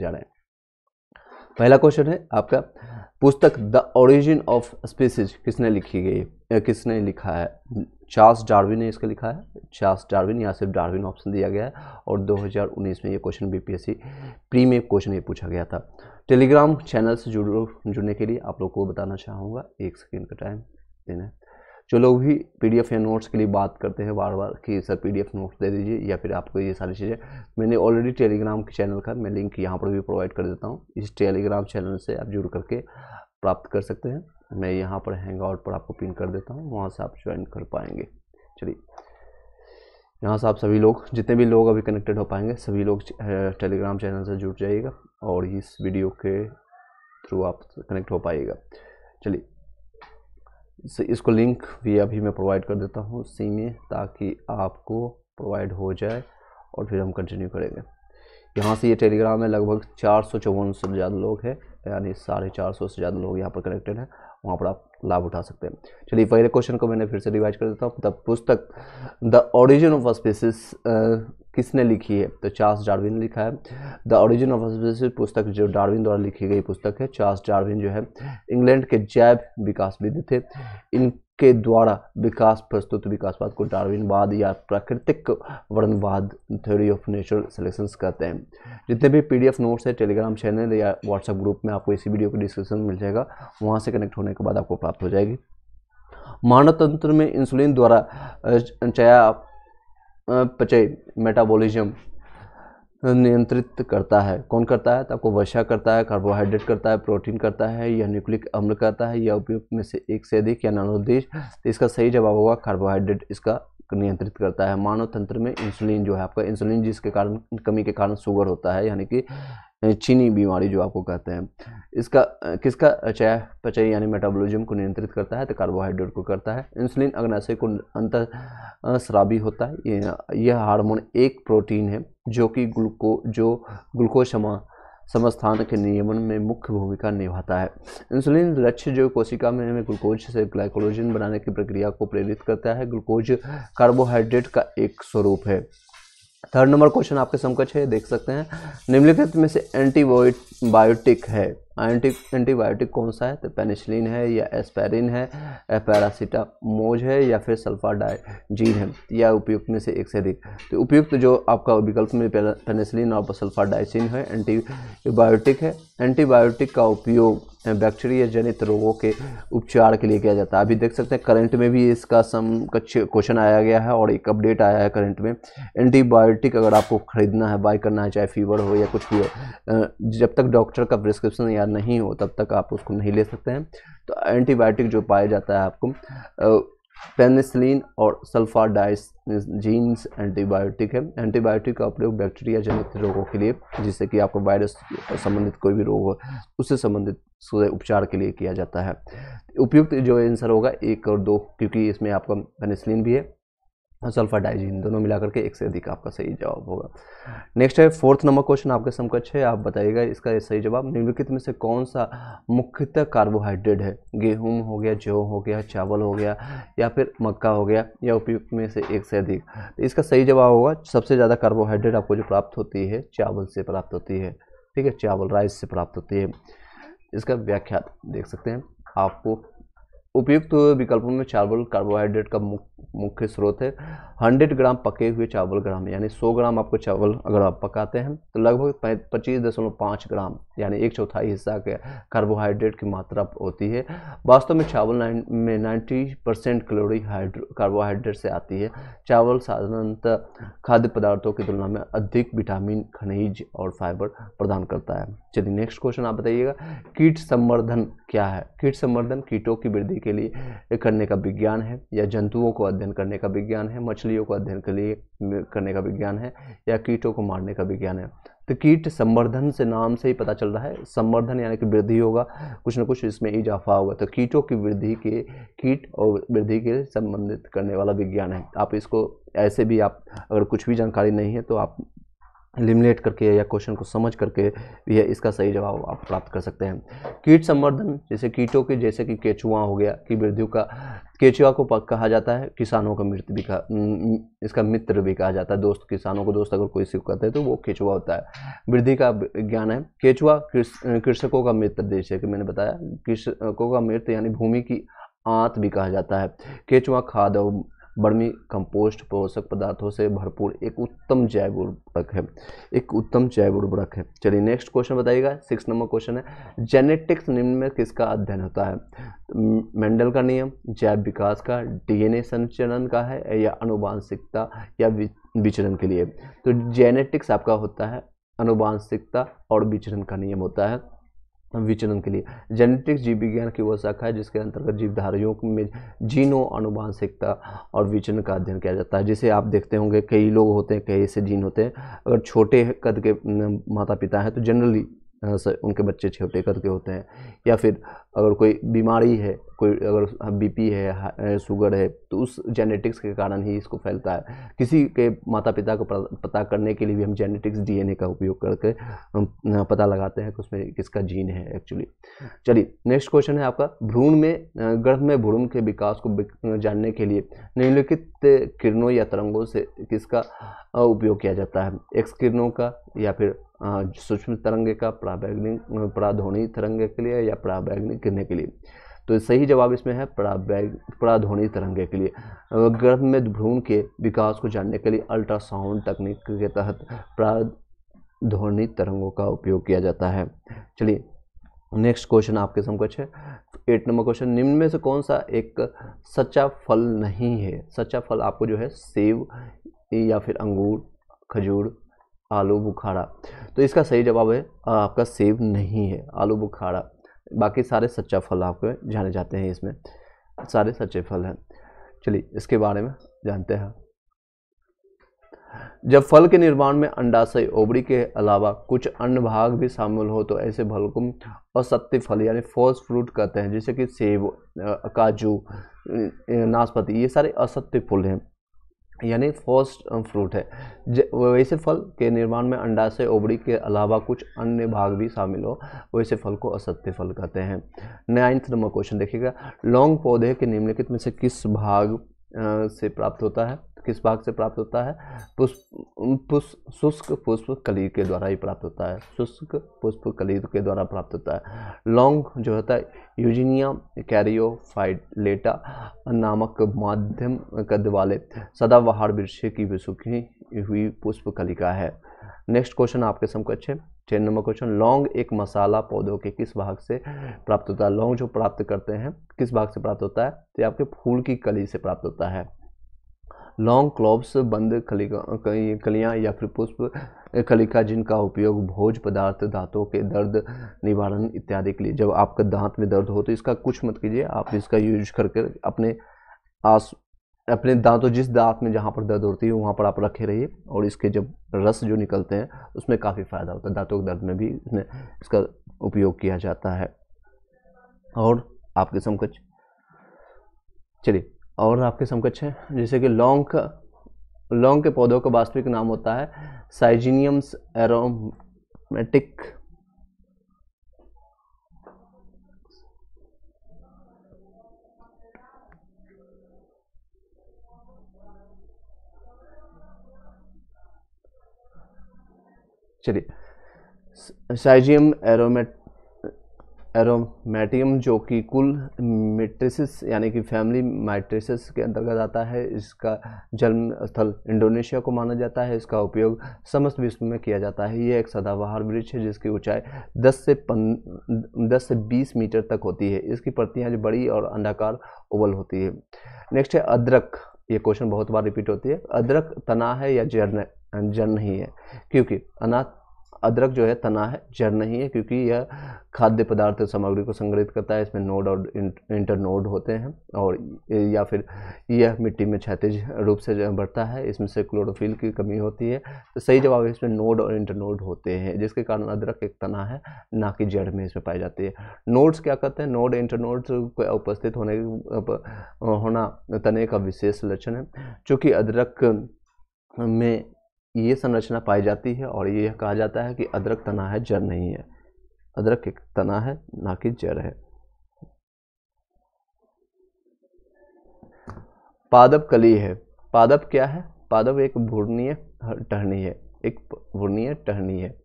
जा रहे हैं पहला क्वेश्चन है आपका पुस्तक द ओरिजिन ऑफ स्पीसीज किसने लिखी गई किसने लिखा है चार्ल्स डार्विन ने इसका लिखा है चार्ल्स डार्विन या सिर्फ डार्विन ऑप्शन दिया गया है और 2019 में ये क्वेश्चन बीपीएससी प्री में क्वेश्चन ये पूछा गया था टेलीग्राम चैनल से जुड़ जुड़ने के लिए आप लोग को बताना चाहूँगा एक सेकेंड का टाइम देना है जो लोग भी पीडीएफ या नोट्स के लिए बात करते हैं बार बार कि सर पीडीएफ नोट्स दे दीजिए या फिर आपको ये सारी चीज़ें मैंने ऑलरेडी टेलीग्राम के चैनल का मैं लिंक यहाँ पर भी प्रोवाइड कर देता हूँ इस टेलीग्राम चैनल से आप जुड़ करके प्राप्त कर सकते हैं मैं यहाँ पर हैंग आउट पर आपको पिन कर देता हूँ वहाँ से आप ज्वाइन कर पाएंगे चलिए यहाँ से आप सभी लोग जितने भी लोग अभी कनेक्टेड हो पाएंगे सभी लोग टेलीग्राम चैनल से जुड़ जाइएगा और इस वीडियो के थ्रू आप कनेक्ट हो पाएगा चलिए से इसको लिंक भी अभी मैं प्रोवाइड कर देता हूँ सी में ताकि आपको प्रोवाइड हो जाए और फिर हम कंटिन्यू करेंगे यहाँ से ये टेलीग्राम में लगभग चार सौ चौवन से ज़्यादा लोग हैं यानी साढ़े चार सौ से ज़्यादा लोग यहाँ पर कनेक्टेड हैं वहाँ पर आप लाभ उठा सकते हैं चलिए पहले क्वेश्चन को मैंने फिर से रिवाइज कर देता हूँ द पुस्तक the origin of a species किसने लिखी है तो चार्ल्स डार्विन ने लिखा है द ओरिजिन ऑफ स्पीसीज पुस्तक जो डार्विन द्वारा लिखी गई पुस्तक है चार्ल्स डार्विन जो है इंग्लैंड के जैव विकासविद थे इन के द्वारा विकास प्रस्तुत विकासवाद को डार्विनवाद या प्राकृतिक वर्णवाद थ्योरी ऑफ नेचुरल सिलेक्शन कहते हैं जितने भी पीडीएफ नोट्स है टेलीग्राम चैनल या व्हाट्सएप ग्रुप में आपको इसी वीडियो को डिस्क्रिप्शन मिल जाएगा वहाँ से कनेक्ट होने के बाद आपको प्राप्त हो जाएगी मानव तंत्र में इंसुलिन द्वारा चया पचय मेटाबॉलिज्म नियंत्रित करता है कौन करता है तो आपको वर्षा करता है कार्बोहाइड्रेट करता है प्रोटीन करता है या न्यूक्लिक अम्ल करता है या उपयुक्त में से एक से अधिक या नानोदेश तो इसका सही जवाब होगा कार्बोहाइड्रेट इसका नियंत्रित करता है मानव तंत्र में इंसुलिन जो है आपका इंसुलिन जिसके कारण कमी के कारण शुगर होता है यानी कि चीनी बीमारी जो आपको कहते हैं इसका किसका चय पचय यानी मेटाबॉलिज्म को नियंत्रित करता है तो कार्बोहाइड्रेट को करता है इंसुलिन अग्नाशय को अंत शराबी होता है यह हार्मोन एक प्रोटीन है जो कि ग्लूको जो ग्लूकोज समा समस्थान के नियमन में मुख्य भूमिका निभाता है इंसुलिन लक्ष्य जो कोशिका में ग्लूकोज से ग्लाइकोलोजिन बनाने की प्रक्रिया को प्रेरित करता है ग्लूकोज कार्बोहाइड्रेट का एक स्वरूप है थर्ड नंबर क्वेश्चन आपके समकक्ष है देख सकते हैं निम्नलिखित में से एंटीबायोटिक है एंटी एंटीबायोटिक कौन सा है तो पेनिसिलिन है या एस्पेरिन है पैरासीटामोज है या फिर सल्फा डाइजीन है या उपयुक्त में से एक से अधिक तो उपयुक्त जो आपका विकल्प में पेनिसिलिन और सल्फा डाइसिन है एंटीबायोटिक है एंटीबायोटिक का उपयोग बैक्टीरिया जनित रोगों के उपचार के लिए किया जाता है अभी देख सकते हैं करंट में भी इसका सम कच्छ क्वेश्चन आया गया है और एक अपडेट आया है करंट में एंटीबायोटिक अगर आपको ख़रीदना है बाय करना है चाहे फीवर हो या कुछ भी हो जब तक डॉक्टर का प्रिस्क्रिप्शन या तैयार नहीं हो तब तक आप उसको नहीं ले सकते हैं तो एंटीबायोटिक जो पाया जाता है आपको पेनिसिलिन और सल्फा डाइस जीन्स एंटीबायोटिक है एंटीबायोटिक का प्रयोग बैक्टीरिया जनित रोगों के लिए जिससे कि आपको वायरस संबंधित कोई भी रोग हो उससे संबंधित उपचार के लिए किया जाता है उपयुक्त जो आंसर होगा एक और दो क्योंकि इसमें आपका पेनिसिलिन भी है सल्फर डाइजीन दोनों मिला करके एक से अधिक आपका सही जवाब होगा नेक्स्ट है फोर्थ नंबर क्वेश्चन आपके समकक्ष है आप बताइएगा इसका सही जवाब निम्नलिखित में से कौन सा मुख्यतः कार्बोहाइड्रेट है गेहूं हो गया जौ हो गया चावल हो गया या फिर मक्का हो गया या उपयुक्त में से एक से अधिक तो इसका सही जवाब होगा सबसे ज़्यादा कार्बोहाइड्रेट आपको जो प्राप्त होती है चावल से प्राप्त होती है ठीक है चावल राइस से प्राप्त होती है इसका व्याख्या देख सकते हैं आपको उपयुक्त विकल्पों में चावल कार्बोहाइड्रेट का मुख्य स्रोत है 100 ग्राम पके हुए चावल ग्राम यानी 100 ग्राम आपको चावल अगर आप पकाते हैं तो लगभग पच्चीस दशमलव पाँच ग्राम यानी एक चौथाई हिस्सा के कार्बोहाइड्रेट की मात्रा होती है वास्तव में चावल में 90 परसेंट कैलोरी कार्बोहाइड्रेट से आती है चावल साधारणतः खाद्य पदार्थों की तुलना में अधिक विटामिन खनिज और फाइबर प्रदान करता है चलिए नेक्स्ट क्वेश्चन आप बताइएगा कीट संवर्धन क्या है कीट संवर्धन कीटों की वृद्धि के लिए करने का विज्ञान है या जंतुओं को अध्ययन करने का विज्ञान है मछलियों को अध्ययन के लिए करने का विज्ञान है या कीटों को मारने का विज्ञान है तो कीट संवर्धन से नाम से ही पता चल रहा है संवर्धन यानी कि वृद्धि होगा कुछ ना कुछ इसमें इजाफा होगा तो कीटों की वृद्धि के कीट और वृद्धि के संबंधित करने वाला विज्ञान है आप इसको ऐसे भी आप अगर कुछ भी जानकारी नहीं है तो आप लिमिनेट करके या क्वेश्चन को समझ करके यह इसका सही जवाब आप प्राप्त कर सकते हैं कीट संवर्धन जैसे कीटों के जैसे कि केचुआ हो गया कि वृद्धियों का केचुआ को कहा जाता है किसानों का मित्र भी कहा इसका मित्र भी कहा जाता है दोस्त किसानों को दोस्त अगर कोई सीख कहते हैं तो वो केचुआ होता है वृद्धि का ज्ञान है केचुआ कृषकों का मित्र है कि मैंने बताया कृषकों का मित्र यानी भूमि की आंत भी कहा जाता है केचुआ खाद और बर्मी कंपोस्ट पोषक पदार्थों से भरपूर एक उत्तम जैव उर्वरक है एक उत्तम जैव उर्वरक है चलिए नेक्स्ट क्वेश्चन बताइएगा सिक्स नंबर क्वेश्चन है जेनेटिक्स निम्न में किसका अध्ययन होता है मेंडल का नियम जैव विकास का डीएनए संचरण का है या अनुवांशिकता या विचरण के लिए तो जेनेटिक्स आपका होता है अनुवांशिकता और विचरण का नियम होता है विचलन के लिए जेनेटिक्स जीव विज्ञान की वह शाखा है जिसके अंतर्गत जीवधारियों में जीनो अनुवांशिकता और विचलन का अध्ययन किया जाता है जिसे आप देखते होंगे कई लोग होते हैं कई ऐसे जीन होते हैं अगर छोटे कद के माता पिता हैं तो जनरली उनके बच्चे छोटे कद के होते हैं या फिर अगर कोई बीमारी है कोई अगर बीपी है शुगर है तो उस जेनेटिक्स के कारण ही इसको फैलता है किसी के माता पिता को पता करने के लिए भी हम जेनेटिक्स डीएनए का उपयोग करके पता लगाते हैं कि उसमें किसका जीन है एक्चुअली चलिए नेक्स्ट क्वेश्चन है आपका भ्रूण में गर्भ में भ्रूण के विकास को जानने के लिए निम्नलिखित किरणों या तरंगों से किसका उपयोग किया जाता है एक्स किरणों का या फिर सूक्ष्म तरंगे का प्रावैग्निक पराध्वनि तरंगे के लिए या पराबैग्निक गिरने के लिए तो सही जवाब इसमें है पराबैग पराध्वनि तरंगे के लिए गर्भ में भ्रूण के विकास को जानने के लिए अल्ट्रासाउंड तकनीक के तहत प्राध्वनि तरंगों का उपयोग किया जाता है चलिए नेक्स्ट क्वेश्चन आपके समक्ष है एट नंबर क्वेश्चन निम्न में से कौन सा एक सच्चा फल नहीं है सच्चा फल आपको जो है सेब या फिर अंगूर खजूर आलू बुखारा तो इसका सही जवाब है आपका सेब नहीं है आलू बुखारा बाकी सारे सच्चा फल आपके जाने जाते हैं इसमें सारे सच्चे फल हैं चलिए इसके बारे में जानते हैं जब फल के निर्माण में अंडाशय ओबड़ी के अलावा कुछ अन्य भाग भी शामिल हो तो ऐसे फल को असत्य फल यानी फॉल्स फ्रूट कहते हैं जैसे कि सेब काजू नाशपाती ये सारे असत्य फल हैं यानी फर्स्ट फ्रूट है वैसे फल के निर्माण में अंडा से ओबड़ी के अलावा कुछ अन्य भाग भी शामिल हो वैसे फल को असत्य फल कहते हैं नाइन्थ नंबर क्वेश्चन देखिएगा लौंग पौधे के निम्नलिखित में से किस भाग से प्राप्त होता है किस भाग से प्राप्त होता है पुष्प पुष्प शुष्क पुष्प कली के द्वारा ही प्राप्त होता है शुष्क पुष्प कली के द्वारा प्राप्त होता है लौंग जो होता है यूजिनिया कैरियोफाइलेटा नामक माध्यम कद वाले सदाबहार वृक्ष की विसुखी हुई पुष्प कलिका है नेक्स्ट क्वेश्चन आपके समक्ष है छः नंबर क्वेश्चन लौंग एक मसाला पौधों के किस भाग से प्राप्त होता है लौंग जो प्राप्त करते हैं किस भाग से प्राप्त होता है तो आपके फूल की कली से प्राप्त होता है लॉन्ग क्लॉब्स बंद कलियाँ या फिर पुष्प कलिका जिनका उपयोग भोज पदार्थ दांतों के दर्द निवारण इत्यादि के लिए जब आपका दांत में दर्द हो तो इसका कुछ मत कीजिए आप इसका यूज करके अपने आस अपने दांतों जिस दांत में जहाँ पर दर्द होती है वहाँ पर आप रखे रहिए और इसके जब रस जो निकलते हैं उसमें काफ़ी फ़ायदा होता है दांतों के दर्द में भी इसमें इसका उपयोग किया जाता है और आपके समकक्ष चलिए और आपके समकक्ष हैं जैसे कि लौंग का लौंग के पौधों का वास्तविक नाम होता है साइजीनियम्स एरोमेटिक चलिए साइजियम एरोमेट एरोमेटियम जो कि कुल मेट्रिसिस यानी कि फैमिली माइट्रिसिस के अंतर्गत आता है इसका जन्म स्थल इंडोनेशिया को माना जाता है इसका उपयोग समस्त विश्व में किया जाता है ये एक सदाबहार वृक्ष है जिसकी ऊंचाई 10 से पन 10 से 20 मीटर तक होती है इसकी पत्तियां जो बड़ी और अंडाकार उबल होती है नेक्स्ट है अदरक ये क्वेश्चन बहुत बार रिपीट होती है अदरक तना है या जड़ एंड जड़ नहीं है क्योंकि अनाज अदरक जो है तना है जड़ नहीं है क्योंकि यह खाद्य पदार्थ सामग्री को संग्रहित करता है इसमें नोड और इंटर नोड होते हैं और या फिर यह मिट्टी में क्षतिज रूप से जो बढ़ता है इसमें से क्लोरोफिल की कमी होती है तो सही जवाब इसमें नोड और इंटर नोड होते हैं जिसके कारण अदरक एक तना है ना कि जड़ में इसमें पाई जाती है नोड्स क्या करते हैं नोड इंटर नोड्स को उपस्थित होने होना तने का विशेष लक्षण है चूँकि अदरक में ये संरचना पाई जाती है और ये कहा जाता है कि अदरक तना है जड़ नहीं है अदरक एक तना है ना कि जड़ है पादप कली है पादप क्या है पादप एक भूर्णीय टहनी है एक भूर्णीय टहनी है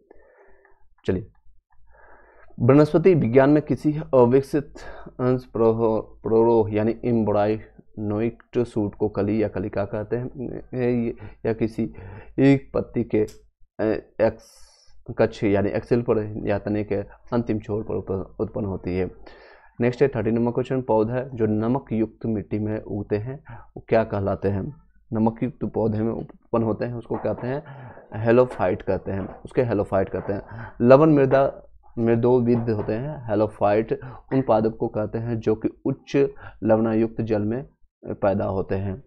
चलिए वनस्पति विज्ञान में किसी अविकसित अंश प्ररोह यानी इम्बोडाई सूट को कली या कलिका कहते हैं या किसी एक पत्ती के एक्स कच्छ यानी एक्सेल पर या तने के अंतिम छोर पर उत्पन्न होती है नेक्स्ट है थर्टी नंबर क्वेश्चन पौधे जो नमक युक्त मिट्टी में उगते हैं वो क्या कहलाते हैं नमक युक्त पौधे में उत्पन्न होते हैं उसको कहते हैं हेलोफाइट कहते हैं उसके हेलोफाइट कहते हैं लवन मृदा मृदोविद होते हैं हेलोफाइट उन पादप को कहते हैं जो कि उच्च लवणायुक्त जल में पैदा होते हैं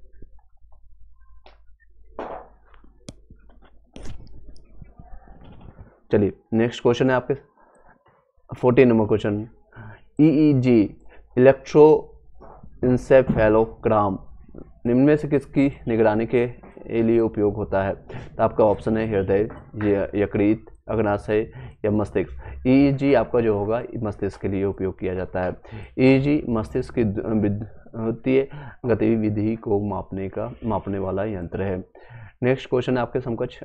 चलिए नेक्स्ट क्वेश्चन है आपके fourteen number question E G electroencephalogram निम्न में से किसकी निगरानी के लिए उपयोग होता है तो आपका ऑप्शन है हृदय यकृत अग्नाशय या मस्तिष्क ई e जी e आपका जो होगा मस्तिष्क के लिए उपयोग किया जाता है ई e जी मस्तिष्क की गतिय गतिविधि को मापने का मापने वाला यंत्र है नेक्स्ट क्वेश्चन है आपके समकक्ष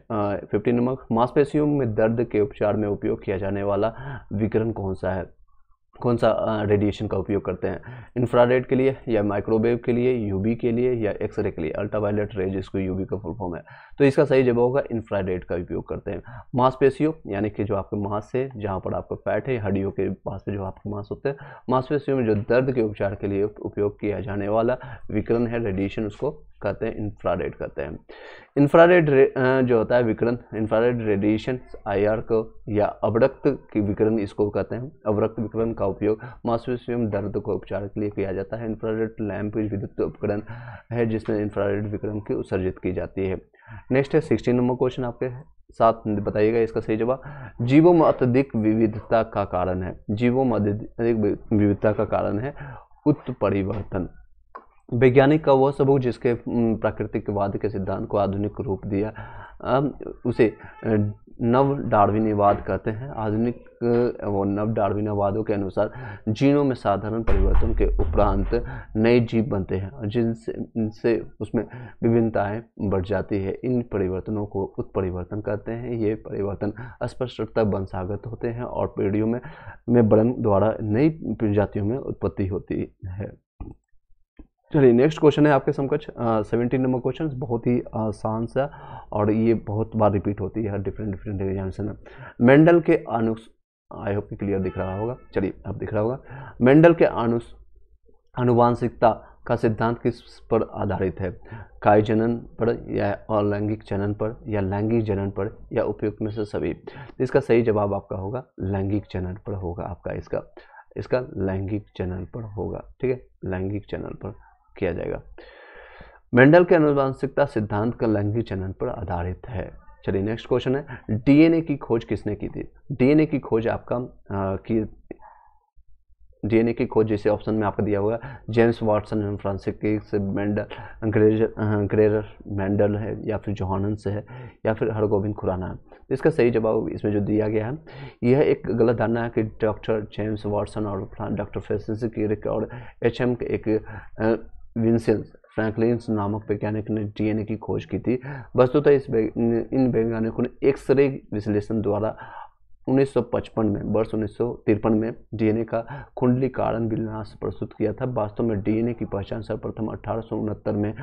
फिफ्टी नंबर मांसपेशियों में दर्द के उपचार में उपयोग किया जाने वाला विकरण कौन सा है कौन सा रेडिएशन का उपयोग करते हैं इंफ्रारेड के लिए या माइक्रोवेव के लिए यूवी के लिए या एक्सरे के लिए अल्ट्रावायलेट रे जिसको यूबी का फुल फॉर्म है तो इसका सही जवाब होगा इंफ्रारेड का उपयोग करते हैं मांसपेशियों यानी कि जो आपके मांस से जहाँ पर आपका फैट है हड्डियों के पास पे जो आपके मांस होते हैं मांसपेशियों में जो दर्द के उपचार के लिए उपयोग किया जाने वाला विकरण है रेडिएशन उसको कहते हैं इंफ्रारेड कहते हैं इंफ्रारेड जो होता है विकिरण इंफ्रारेड रेडिएशन आईआर को या अवरक्त की विकिरण इसको कहते हैं अवरक्त विकिरण का उपयोग मांसपेशियों दर्द को उपचार के लिए किया जाता है इंफ्रारेड लैम्प विद्युत उपकरण है जिसमें इंफ्रारेड विकिरण की उत्सर्जित की जाती है नेक्स्ट है सिक्सटीन नंबर क्वेश्चन आपके साथ बताइएगा इसका सही जवाब जीवों में अत्यधिक विविधता का कारण है जीवों में अत्यधिक विविधता का कारण है उत्परिवर्तन वैज्ञानिक का वह सबूत जिसके प्राकृतिकवाद के सिद्धांत को आधुनिक रूप दिया उसे नव डार्विनीवाद कहते हैं आधुनिक वो नव डार्विनवादों के अनुसार जीनों में साधारण परिवर्तन के उपरांत नए जीव बनते हैं जिनसे इनसे उसमें विभिन्नताएं बढ़ जाती है इन परिवर्तनों को उत्परिवर्तन कहते हैं ये परिवर्तन अस्पष्टता वंशागत होते हैं और पीढ़ियों में में वर्ण द्वारा नई प्रजातियों में उत्पत्ति होती है चलिए नेक्स्ट क्वेश्चन है आपके समकक्ष सेवेंटीन नंबर क्वेश्चन बहुत ही आसान सा और ये बहुत बार रिपीट होती है डिफरेंट डिफरेंट एग्जाम से मेंडल के अनुस आई होप क्लियर दिख रहा होगा चलिए अब दिख रहा होगा मेंडल के अनुस अनुवांशिकता का सिद्धांत किस पर आधारित है काय जनन पर या अलैंगिक जनन पर या लैंगिक जनन पर या उपयुक्त में से सभी इसका सही जवाब आपका होगा लैंगिक जनन पर होगा आपका इसका इसका लैंगिक जनन पर होगा ठीक है लैंगिक जनन पर किया जाएगा मेंडल के अनुवांशिकता सिद्धांत का लैंगिक चयन पर आधारित है चलिए नेक्स्ट क्वेश्चन है डीएनए की खोज किसने की थी डीएनए की खोज आपका की डीएनए की खोज जैसे ऑप्शन में आपका दिया हुआ James Watson and Francis Mendel Gregor Mendel है या फिर जोहानस है या फिर हरगोविंद खुराना है इसका सही जवाब इसमें जो दिया गया है यह एक गलत धारणा है कि डॉक्टर जेम्स वाटसन और डॉक्टर फ्रांसिस की रिकॉर्ड एच एम एक विंसेंस फ्रैंकलिन नामक वैज्ञानिक ने डीएनए की खोज की थी वस्तुतः इस इन वैज्ञानिकों ने एक्सरे विश्लेषण द्वारा 1955 में वर्ष उन्नीस में डीएनए का कुंडली कारण विन्यास प्रस्तुत किया था वास्तव में डीएनए की पहचान सर्वप्रथम अठारह में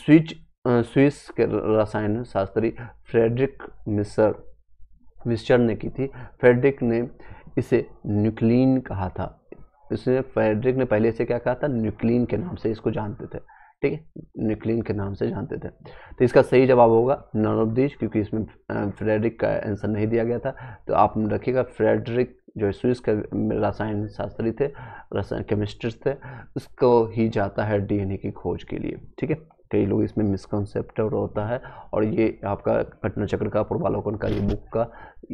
स्विच स्विस के रसायन शास्त्री फ्रेडरिक मिसर मिस्टर ने की थी फ्रेडरिक ने इसे न्यूक्लिन कहा था इसने फ्रेडरिक ने पहले से क्या कहा था न्यूक्लिन के नाम से इसको जानते थे ठीक है न्यूक्लिन के नाम से जानते थे तो इसका सही जवाब होगा नॉन ऑफ दीज क्योंकि इसमें फ्रेडरिक का आंसर नहीं दिया गया था तो आप रखिएगा फ्रेडरिक जो स्विस के रसायन शास्त्री थे रसायन केमिस्ट्री थे उसको ही जाता है डीएनए की खोज के लिए ठीक है कई लोग इसमें मिसकॉन्सेप्ट होता है और ये आपका घटना चक्र का पूर्वालोकन का ये बुक का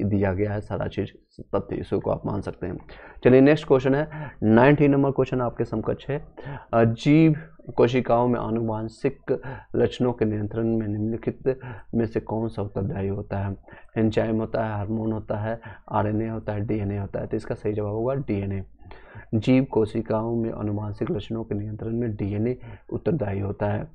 दिया गया है सारा चीज़ तथ्य तो इसको को आप मान सकते हैं चलिए नेक्स्ट क्वेश्चन है नाइनटीन नंबर क्वेश्चन आपके समकक्ष है जीव कोशिकाओं में आनुवांशिक लक्षणों के नियंत्रण में निम्नलिखित में से कौन सा उत्तरदायी होता है एंजाइम होता है हार्मोन होता है आरएनए होता है डीएनए होता है तो इसका सही जवाब होगा डीएनए जीव कोशिकाओं में अनुवांशिक लक्षणों के नियंत्रण में डीएनए उत्तरदायी होता है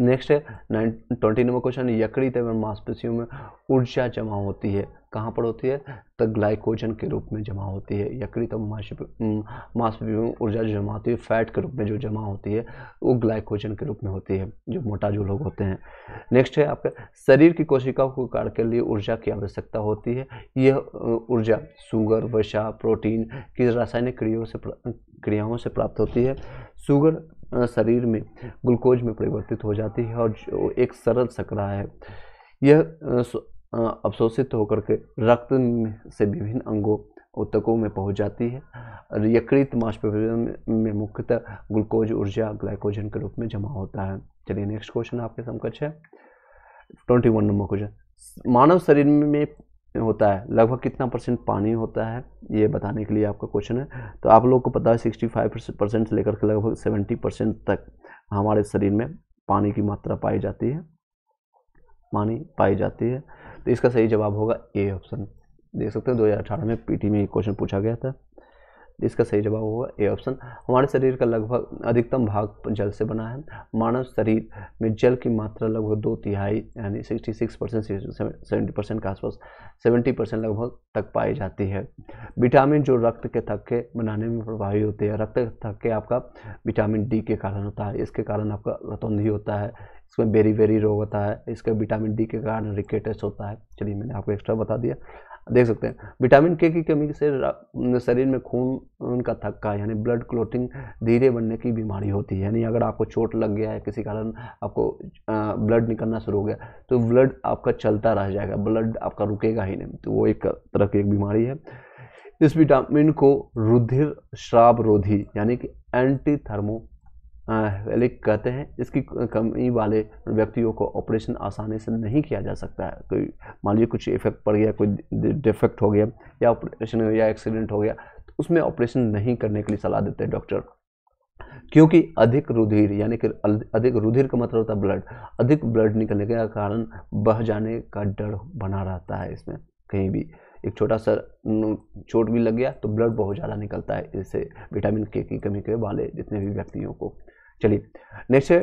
नेक्स्ट है नाइन ट्वेंटी नंबर क्वेश्चन यकड़ी एवं मांसपेशियों में ऊर्जा जमा होती है कहाँ पर होती है तो ग्लाइकोजन के रूप में जमा होती है यकड़ी तो मांसपेशियों में ऊर्जा जो जमा होती है फैट के रूप में जो जमा होती है वो ग्लाइकोजन के रूप में होती है जो मोटा जो लोग होते हैं नेक्स्ट है आपका शरीर की कोशिकाओं को कार्य के लिए ऊर्जा की आवश्यकता होती है यह ऊर्जा शुगर वसा प्रोटीन की रासायनिक क्रियाओं से क्रियाओं से प्राप्त होती है शुगर शरीर में ग्लूकोज में परिवर्तित हो जाती है और एक सरल सकरा है यह अवशोषित होकर के रक्त से विभिन्न अंगों उत्तकों में पहुंच जाती है यकृत मांसपेशियों में मुख्यतः ग्लूकोज ऊर्जा ग्लाइकोजन के रूप में जमा होता है चलिए नेक्स्ट क्वेश्चन आपके समकक्ष है ट्वेंटी वन नंबर क्वेश्चन मानव शरीर में होता है लगभग कितना परसेंट पानी होता है ये बताने के लिए आपका क्वेश्चन है तो आप लोग को पता है सिक्सटी फाइव परसेंट से लेकर के लगभग सेवेंटी परसेंट तक हमारे शरीर में पानी की मात्रा पाई जाती है पानी पाई जाती है तो इसका सही जवाब होगा ए ऑप्शन देख सकते हैं अठारह में पीटी में ये क्वेश्चन पूछा गया था इसका सही जवाब होगा ए ऑप्शन हमारे शरीर का लगभग अधिकतम भाग जल से बना है मानव शरीर में जल की मात्रा लगभग दो तिहाई यानी sixty six percent seventy percent के आसपास सेवेंटी परसेंट लगभग तक पाई जाती है विटामिन जो रक्त के थक्के बनाने में प्रभावी होते हैं रक्त के थक्के आपका विटामिन डी के कारण होता है इसके कारण आपका रतौंधी होता है इसमें बेरी बेरी रोग होता है इसका विटामिन डी के कारण रिकेटस होता है चलिए मैंने आपको एक्स्ट्रा बता दिया देख सकते हैं विटामिन के की कमी से शरीर में खून का थक्का यानी ब्लड क्लोटिंग धीरे बनने की बीमारी होती है यानी अगर आपको चोट लग गया है किसी कारण आपको ब्लड निकलना शुरू हो गया तो ब्लड आपका चलता रह जाएगा ब्लड आपका रुकेगा ही नहीं तो वो एक तरह की एक बीमारी है इस विटामिन को रुधिर श्राप रोधी यानी कि एंटी थर्मो हेलिक कहते हैं इसकी कमी वाले व्यक्तियों को ऑपरेशन आसानी से नहीं किया जा सकता है कोई मान लीजिए कुछ इफेक्ट पड़ गया कोई डिफेक्ट हो गया या ऑपरेशन या एक्सीडेंट हो गया तो उसमें ऑपरेशन नहीं करने के लिए सलाह देते हैं डॉक्टर क्योंकि अधिक रुधिर यानी कि अधिक रुधिर का मतलब होता है ब्लड अधिक ब्लड निकलने के कारण बह जाने का डर बना रहता है इसमें कहीं भी एक छोटा सा चोट भी लग गया तो ब्लड बहुत ज़्यादा निकलता है इससे विटामिन के की कमी के वाले जितने भी व्यक्तियों को चलिए नेक्स्ट है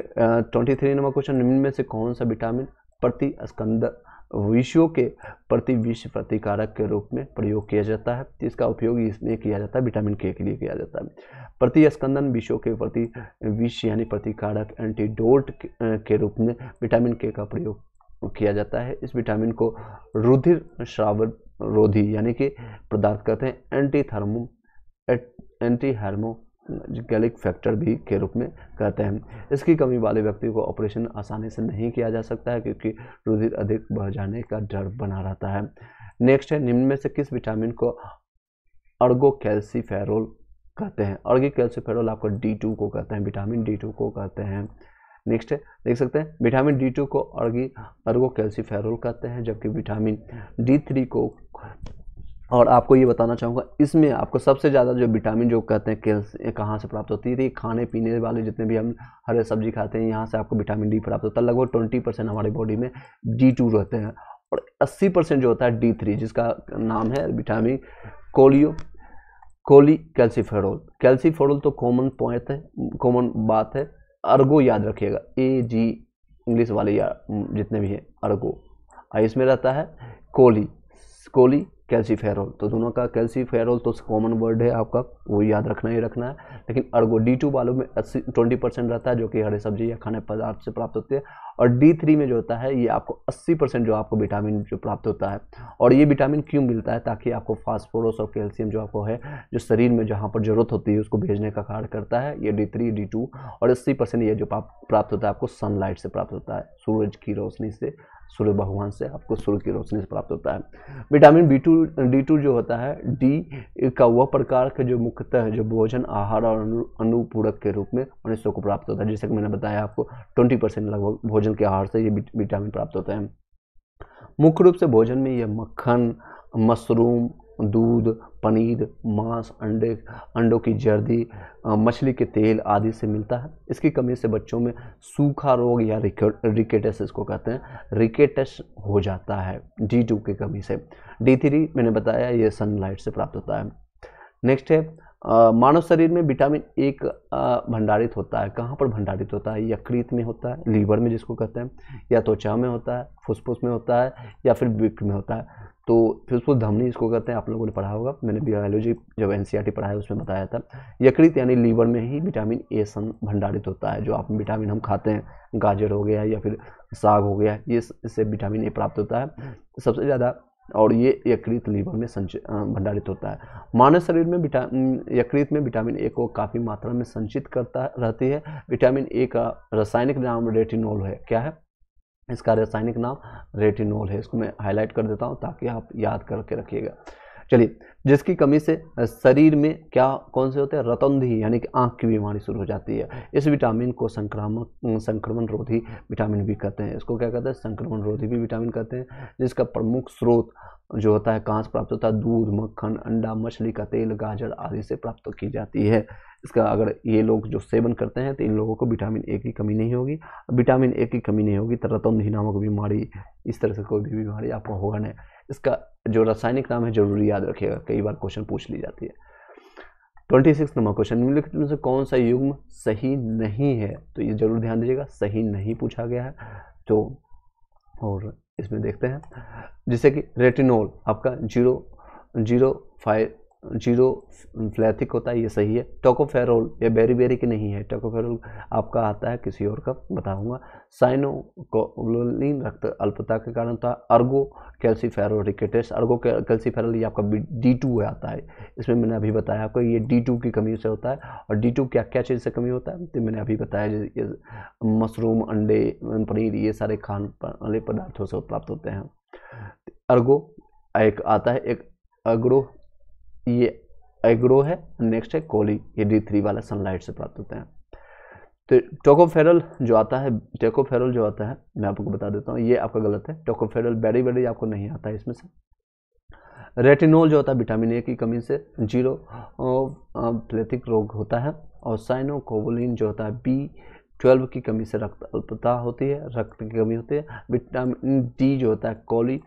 ट्वेंटी थ्री नंबर क्वेश्चन निम्न में से कौन सा विटामिन प्रति स्कंद विषयों के प्रति विष प्रतिकारक के रूप में प्रयोग किया जाता है इसका उपयोग इसमें किया जाता है विटामिन के के लिए किया जाता है प्रति स्कंदन विषयों के प्रति विष यानी प्रतिकारक एंटीडोट के रूप में विटामिन के का प्रयोग किया जाता है इस विटामिन को रुधिर श्रावण रोधी यानी कि पदार्थ कहते हैं एंटी थर्मो एंटी हार्मो कैलिक फैक्टर भी के रूप में कहते हैं इसकी कमी वाले व्यक्ति को ऑपरेशन आसानी से नहीं किया जा सकता है क्योंकि रुधिर अधिक बढ़ जाने का डर बना रहता है नेक्स्ट है निम्न में से किस विटामिन को अर्गो कैल्सीफेरोल कहते हैं कैल्सीफेरोल आपको डी टू को कहते हैं विटामिन डी टू को कहते हैं नेक्स्ट है देख सकते हैं विटामिन डी टू को अर्गी कैल्सीफेरोल कहते हैं जबकि विटामिन डी थ्री को और आपको ये बताना चाहूँगा इसमें आपको सबसे ज़्यादा जो विटामिन जो कहते हैं कैल्शियम कहाँ से प्राप्त होती है खाने पीने वाले जितने भी हम हरे सब्जी खाते हैं यहाँ से आपको विटामिन डी प्राप्त होता है लगभग ट्वेंटी परसेंट हमारे बॉडी में डी टू रहते हैं और अस्सी परसेंट जो होता है डी थ्री जिसका नाम है विटामिन कोलियो कोली कैल्सीफेरोल कैल्सीफेरोल तो कॉमन पॉइंट है कॉमन बात है अर्गो याद रखिएगा ए जी इंग्लिश वाले या जितने भी हैं अर्गो इसमें रहता है कोली कोली कैल्सीफेरॉल तो दोनों का कैल्सीफेरॉल तो कॉमन वर्ड है आपका वो याद रखना ही रखना है लेकिन अर्गो डी टू वालों में अस्सी ट्वेंटी परसेंट रहता है जो कि हरे सब्जी या खाने पदार्थ से प्राप्त होते हैं और डी थ्री में जो होता है ये आपको अस्सी परसेंट जो आपको विटामिन जो प्राप्त होता है और ये विटामिन क्यों मिलता है ताकि आपको फास्फोरस और कैल्शियम जो आपको है जो शरीर में जहाँ पर जरूरत होती है उसको भेजने का कार्य करता है ये डी थ्री डी टू और अस्सी परसेंट ये जो प्राप्त होता है आपको सनलाइट से प्राप्त होता है सूरज की रोशनी से सूर्य भगवान से आपको सूर्य की रोशनी से प्राप्त होता है vitamin B two D two जो होता है डी का वह प्रकार का जो मुख्यतः जो भोजन आहार और अनुपूरक के रूप में मनुष्य को प्राप्त होता है जैसे कि मैंने बताया आपको ट्वेंटी परसेंट लगभग भोजन के आहार से ये विटामिन प्राप्त होता है मुख्य रूप से भोजन में यह मक्खन मशरूम दूध पनीर मांस अंडे अंडों की जर्दी मछली के तेल आदि से मिलता है इसकी कमी से बच्चों में सूखा रोग या रिकेटस इसको कहते हैं रिकेटस हो जाता है डी टू की कमी से डी थ्री मैंने बताया ये सनलाइट से प्राप्त होता है नेक्स्ट है मानव शरीर में विटामिन ए भंडारित होता है कहाँ पर भंडारित होता है यकृत में होता है लीवर में जिसको कहते हैं या त्वचा में होता है फुसफुस में होता है या फिर विक में होता है तो फुसफुस धमनी जिसको कहते हैं आप लोगों ने पढ़ा होगा मैंने बायोलॉजी जब एन e पढ़ाया उसमें बताया था यकृत यानी लीवर में ही विटामिन ए सन भंडारित होता है जो आप विटामिन हम खाते हैं गाजर हो गया या फिर साग हो गया ये इससे विटामिन ए प्राप्त होता है सबसे ज़्यादा और ये यकृत लीवर में संचित भंडारित होता है मानव शरीर में यकृत में विटामिन ए को काफ़ी मात्रा में संचित करता रहती है विटामिन ए का रासायनिक नाम रेटिनोल है क्या है इसका रासायनिक नाम रेटिनोल है इसको मैं हाईलाइट कर देता हूँ ताकि आप याद करके रखिएगा चलिए जिसकी कमी से शरीर में क्या कौन से होते हैं रतंधी यानी कि आँख की बीमारी शुरू हो जाती है इस विटामिन को संक्रामक संक्रमण रोधी विटामिन भी कहते हैं इसको क्या कहते हैं संक्रमण रोधी भी विटामिन कहते हैं जिसका प्रमुख स्रोत जो होता है कहाँ से प्राप्त होता है दूध मक्खन अंडा मछली का तेल गाजर आदि से प्राप्त की जाती है इसका अगर ये लोग जो सेवन करते हैं तो इन लोगों को विटामिन ए की कमी नहीं होगी विटामिन ए की कमी नहीं होगी तो रतंधी नामक बीमारी इस तरह से कोई भी बीमारी आपको होगा नहीं इसका जो रासायनिक नाम है जरूर याद रखिएगा कई बार क्वेश्चन पूछ ली जाती है ट्वेंटी सिक्स नंबर क्वेश्चन निम्नलिखित में से कौन सा युग्म सही नहीं है तो ये जरूर ध्यान दीजिएगा सही नहीं पूछा गया है तो और इसमें देखते हैं जैसे कि रेटिनोल आपका जीरो जीरो फाइव जीरो फ्लैथिक होता है ये सही है टोकोफेरोल ये बेरी बेरी की नहीं है टोकोफेरोल आपका आता है किसी और का बताऊंगा साइनोकोलिन रक्त अल्पता के कारण था ergo ergo rickets ergocalciferol ये आपका डी टू आता है इसमें मैंने अभी बताया आपको ये डी टू की कमी से होता है और डी टू क्या क्या चीज़ से कमी होता है तो मैंने अभी बताया मशरूम अंडे पनीर ये सारे खान वाले पदार्थों से प्राप्त होते हैं अर्गो एक आता है एक अग्रो ये एग्रो है नेक्स्ट है कोली ये डी थ्री वाला सनलाइट से प्राप्त होते हैं तो टोकोफेरल जो आता है टेकोफेरल जो आता है मैं आपको बता देता हूँ ये आपका गलत है टोकोफेरल बेरी बेरी आपको नहीं आता है इसमें से रेटिनोल जो होता है विटामिन ए की कमी से जीरो प्लेथिक रोग होता है और साइनोकोवोलिन जो होता है बी ट्वेल्व की कमी से रक्त अल्पता होती है रक्त की कमी होती है विटामिन डी जो होता है 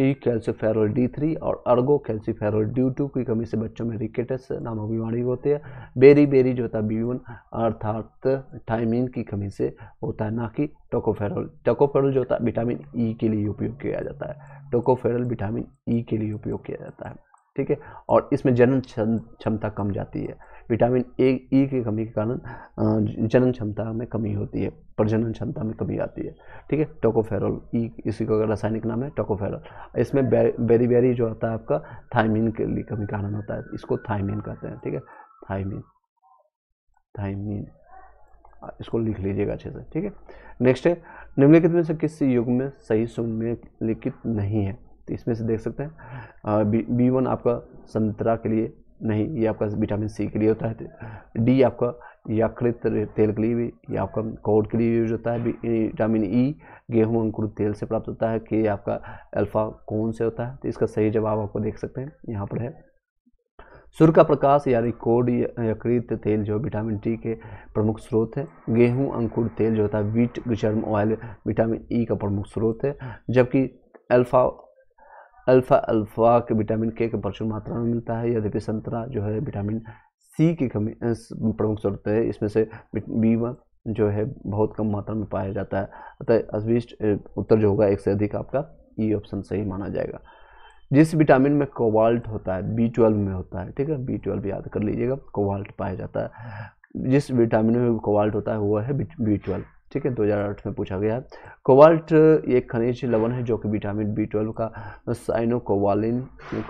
cholecalciferol D three और अर्गो कैल्सीफेरॉल ड्यू टू की कमी से बच्चों में रिकेटस नामक बीमारी होती है बेरी बेरी जो होता है वन अर्थात थाइमिन की कमी से होता है ना कि टोकोफेरोल टोकोफेरोल जो होता है विटामिन ई e के लिए उपयोग किया जाता है टोकोफेरल विटामिन ई के लिए उपयोग किया जाता है ठीक है और इसमें जनन क्षमता कम जाती है विटामिन ए ई की कमी के कारण जनन क्षमता में कमी होती है प्रजनन क्षमता में कमी आती है ठीक है टोकोफेरोल ई इसी का रासायनिक नाम है टोकोफेरोल इसमें बै, बेरी बेरी जो होता है आपका थाइमिन के लिए कमी कारण होता है इसको थाइमिन कहते हैं ठीक है थाइमिन थाइमिन इसको लिख लीजिएगा अच्छे से ठीक है नेक्स्ट है निम्नलिखित में से किस युग में सही लिखित नहीं है तो इसमें से देख सकते हैं बी वन आपका संतरा के लिए नहीं ये आपका विटामिन सी के लिए होता है तो डी आपका याकृत तेल के लिए भी या आपका कोड के लिए यूज होता है विटामिन ई गेहूं अंकुरित तेल से प्राप्त होता है के आपका अल्फा कौन से होता है तो इसका सही जवाब आपको देख सकते हैं यहाँ पर है सूर्य का प्रकाश यानी कोड यकृत तेल जो विटामिन टी के प्रमुख स्रोत है गेहूँ अंकुर तेल जो होता है वीट गर्म ऑयल विटामिन ई का प्रमुख स्रोत है जबकि अल्फा अल्फ़ा अल्फ़ा के विटामिन के के प्रचुर मात्रा में मिलता है यद्यपि संतरा जो है विटामिन सी की कमी प्रमुख स्रोत है इसमें से बी वन जो है बहुत कम मात्रा में पाया जाता है अतः अस्विष्ट उत्तर जो होगा एक से अधिक आपका ई e ऑप्शन सही माना जाएगा जिस विटामिन में कोवाल्ट होता है बी ट्वेल्व में होता है ठीक है बी ट्वेल्व याद कर लीजिएगा कोवाल्ट पाया जाता है जिस विटामिन में कोवाल्ट होता है वह है बी ट्वेल्व ठीक है 2008 में पूछा गया कोवाल्ट एक खनिज लवण है जो कि विटामिन बी ट्वेल्व का साइनो कोवालिन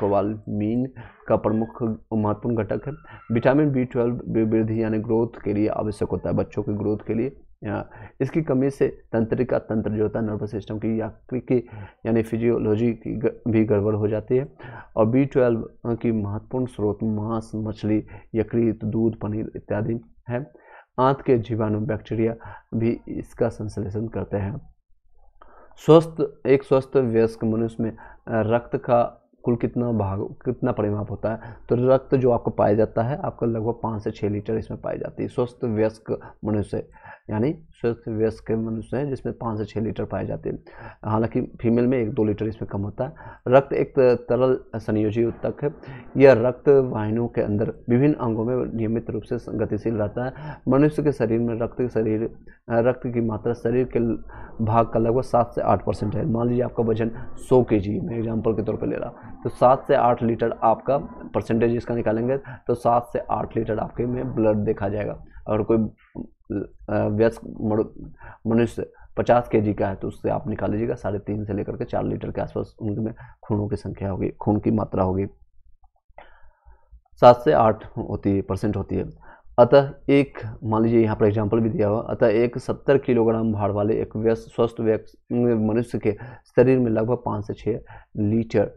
कोवालमीन का प्रमुख महत्वपूर्ण घटक है विटामिन बी ट्वेल्व वृद्धि यानी ग्रोथ के लिए आवश्यक होता है बच्चों की ग्रोथ के लिए इसकी कमी से तंत्रिका तंत्र जो होता है नर्वस सिस्टम की या की यानी फिजियोलॉजी की भी गड़बड़ हो जाती है और बी ट्वेल्व की महत्वपूर्ण स्रोत मांस मछली यकृत दूध पनीर इत्यादि है आंत के जीवाणु बैक्टीरिया भी इसका संश्लेषण करते हैं स्वस्थ एक स्वस्थ वयस्क मनुष्य में रक्त का कुल कितना भाग कितना परिमाप होता है तो रक्त जो आपको पाया जाता है आपका लगभग पाँच से छः लीटर इसमें पाई जाती है स्वस्थ वयस्क मनुष्य यानी स्वस्थ वयस्क मनुष्य हैं जिसमें पाँच से छः लीटर पाए जाते हैं हालांकि फीमेल में एक दो लीटर इसमें कम होता है रक्त एक तरल संयोजी उत्तक है यह रक्त वाहिनियों के अंदर विभिन्न अंगों में नियमित रूप से गतिशील रहता है मनुष्य के शरीर में रक्त के शरीर रक्त की मात्रा शरीर के भाग का लगभग सात से आठ परसेंट है मान लीजिए आपका वजन सौ के जी मैं एग्जाम्पल के तौर पर ले रहा तो सात से आठ लीटर आपका परसेंटेज इसका निकालेंगे तो सात से आठ लीटर आपके में ब्लड देखा जाएगा अगर कोई व्यस्क मनुष्य पचास के का है तो उससे आप निकाल लीजिएगा साढ़े तीन से लेकर के चार लीटर के आसपास उनमें खूनों की संख्या होगी खून की मात्रा होगी सात से आठ होती है परसेंट होती है अतः एक मान लीजिए यहाँ पर एग्जाम्पल भी दिया हुआ अतः एक सत्तर किलोग्राम भार वाले एक व्यस्त स्वस्थ व्यक्ति मनुष्य के शरीर में लगभग पाँच से छः लीटर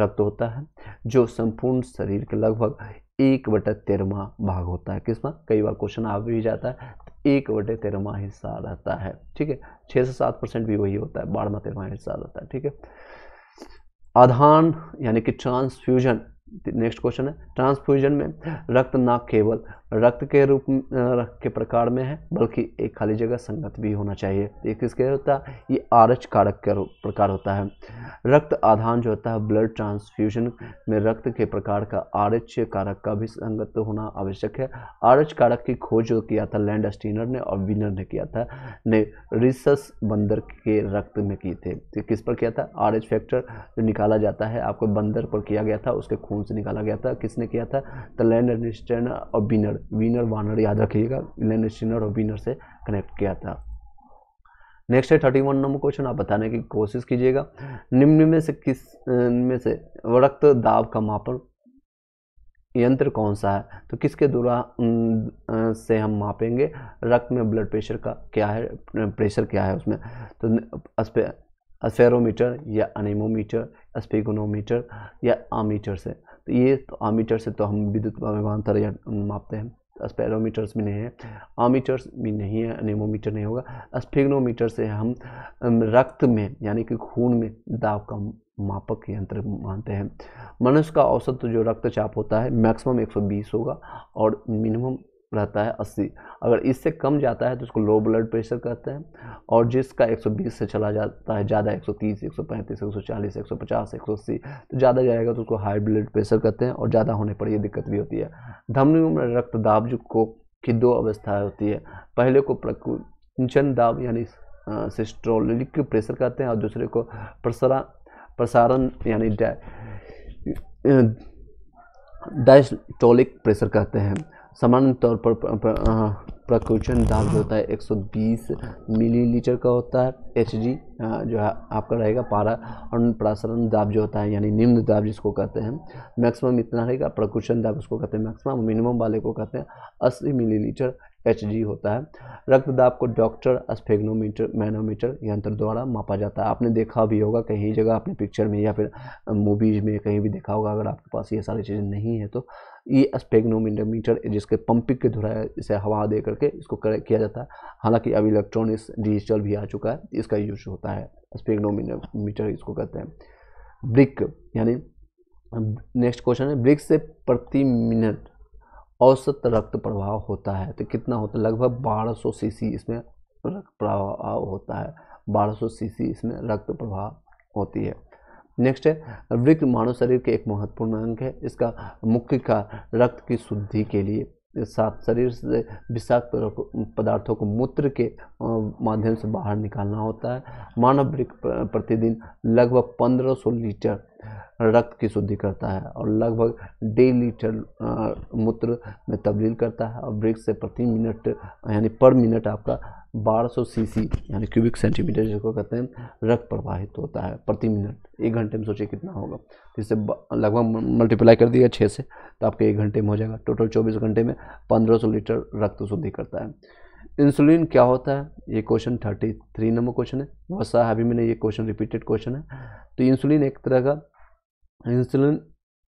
रक्त होता है जो संपूर्ण शरीर के लगभग एक बटा तेरहवा भाग होता है किसमें कई बार क्वेश्चन आ भी जाता है एक बटे तेरहवा हिस्सा रहता है ठीक है छः से सात परसेंट भी वही होता है बारहवा तेरहवा हिस्सा रहता है ठीक है आधान यानी कि ट्रांसफ्यूजन नेक्स्ट क्वेश्चन है ट्रांसफ्यूजन में रक्त ना केवल रक्त के रूप रक्त के प्रकार में है बल्कि एक खाली जगह संगत भी होना चाहिए एक किसके होता है ये आरच कारक का प्रकार होता है रक्त आधान जो होता है ब्लड ट्रांसफ्यूजन में रक्त के प्रकार का आरच कारक का भी संगत होना आवश्यक है आरच कारक की खोज जो किया था लैंड स्टीनर ने और विनर ने किया था ने रिसस बंदर के रक्त में की थे तो किस पर किया था आरच फैक्टर जो निकाला जाता है आपको बंदर पर किया गया था उसके खून से निकाला गया था किसने किसने किया था तो लैंड स्टेन और विनर विनर वानर याद रखिएगा लैंड स्टेनर और विनर से कनेक्ट किया था नेक्स्ट है थर्टी वन नंबर क्वेश्चन आप बताने की कोशिश कीजिएगा निम्न में से किस अं, में से रक्त दाब का मापन यंत्र कौन सा है तो किसके द्वारा अं, अं, से हम मापेंगे रक्त में ब्लड प्रेशर का क्या है प्रेशर क्या है उसमें तो अस्फेरोमीटर या अनिमोमीटर स्पेगोनोमीटर या आमीटर से तो ये तो आमीटर से तो हम विद्युत विमानतर मापते हैं स्पेरोमीटर्स भी नहीं है आमीटर्स भी नहीं है अनेमोमीटर नहीं होगा स्फिग्नोमीटर से हम रक्त में यानी कि खून में दाब का मापक यंत्र मानते हैं मनुष्य का औसत जो रक्तचाप होता है मैक्सिमम 120 होगा और मिनिमम रहता है 80 अगर इससे कम जाता है तो उसको लो ब्लड प्रेशर कहते हैं और जिसका 120 से चला जाता है ज़्यादा 130, 135, 140, 150, सौ तो ज़्यादा जाएगा तो उसको हाई ब्लड प्रेशर कहते हैं और ज़्यादा होने पर यह दिक्कत भी होती है धमनी में रक्त दाब जो को की दो अवस्थाएँ होती है पहले को प्रकुंचन दाब यानी सिस्ट्रोलिक प्रेशर कहते हैं और दूसरे को प्रसरा प्रसारण यानी डायस्टोलिक प्रेशर कहते हैं सामान्य तौर पर प्रकोचन दाब जो होता है 120 मिलीलीटर का होता है एच जो है आपका रहेगा पारा और प्रसारण दाब जो होता है यानी निम्न दाब जिसको कहते हैं मैक्सिमम इतना रहेगा प्रकोचन दाब उसको कहते हैं मैक्सिमम मिनिमम वाले को कहते हैं 80 मिलीलीटर एच होता है रक्तदाब को डॉक्टर स्फेग्नोमीटर मैनोमीटर यंत्र द्वारा मापा जाता है आपने देखा भी होगा कहीं जगह आपने पिक्चर में या फिर मूवीज़ में कहीं भी देखा होगा अगर आपके पास ये सारी चीज़ें नहीं है तो ये स्पेग्नोमीटर जिसके पंपिंग के द्वारा इसे हवा दे करके इसको कर, किया जाता है हालांकि अब इलेक्ट्रॉनिक्स डिजिटल भी आ चुका है इसका यूज होता है स्पेग्नोमीटर इसको कहते हैं ब्रिक यानी नेक्स्ट क्वेश्चन है ब्रिक से प्रति मिनट औसत रक्त प्रभाव होता है तो कितना होता है लगभग 1200 सीसी इसमें रक्त प्रभाव होता है 1200 सीसी इसमें रक्त प्रभाव होती है नेक्स्ट है वृक्ष मानव शरीर के एक महत्वपूर्ण अंग है इसका मुख्य का रक्त की शुद्धि के लिए साथ शरीर से विषाक्त पदार्थों को मूत्र के माध्यम से बाहर निकालना होता है मानव वृक्ष प्रतिदिन लगभग 1500 लीटर रक्त की शुद्धि करता है और लगभग डेढ़ लीटर मूत्र में तब्दील करता है और वृक्ष से प्रति मिनट यानी पर मिनट आपका 1200 सीसी यानी क्यूबिक सेंटीमीटर जिसको कहते हैं रक्त प्रवाहित होता है प्रति मिनट एक घंटे में सोचिए कितना होगा इससे लगभग मल्टीप्लाई कर दिया छः से तो आपके एक घंटे में हो जाएगा टोटल 24 घंटे में 1500 लीटर रक्त शुद्धि करता है इंसुलिन क्या होता है ये क्वेश्चन 33 नंबर क्वेश्चन है वसा अभी मैंने ये क्वेश्चन रिपीटेड क्वेश्चन है तो इंसुलिन एक तरह का इंसुलिन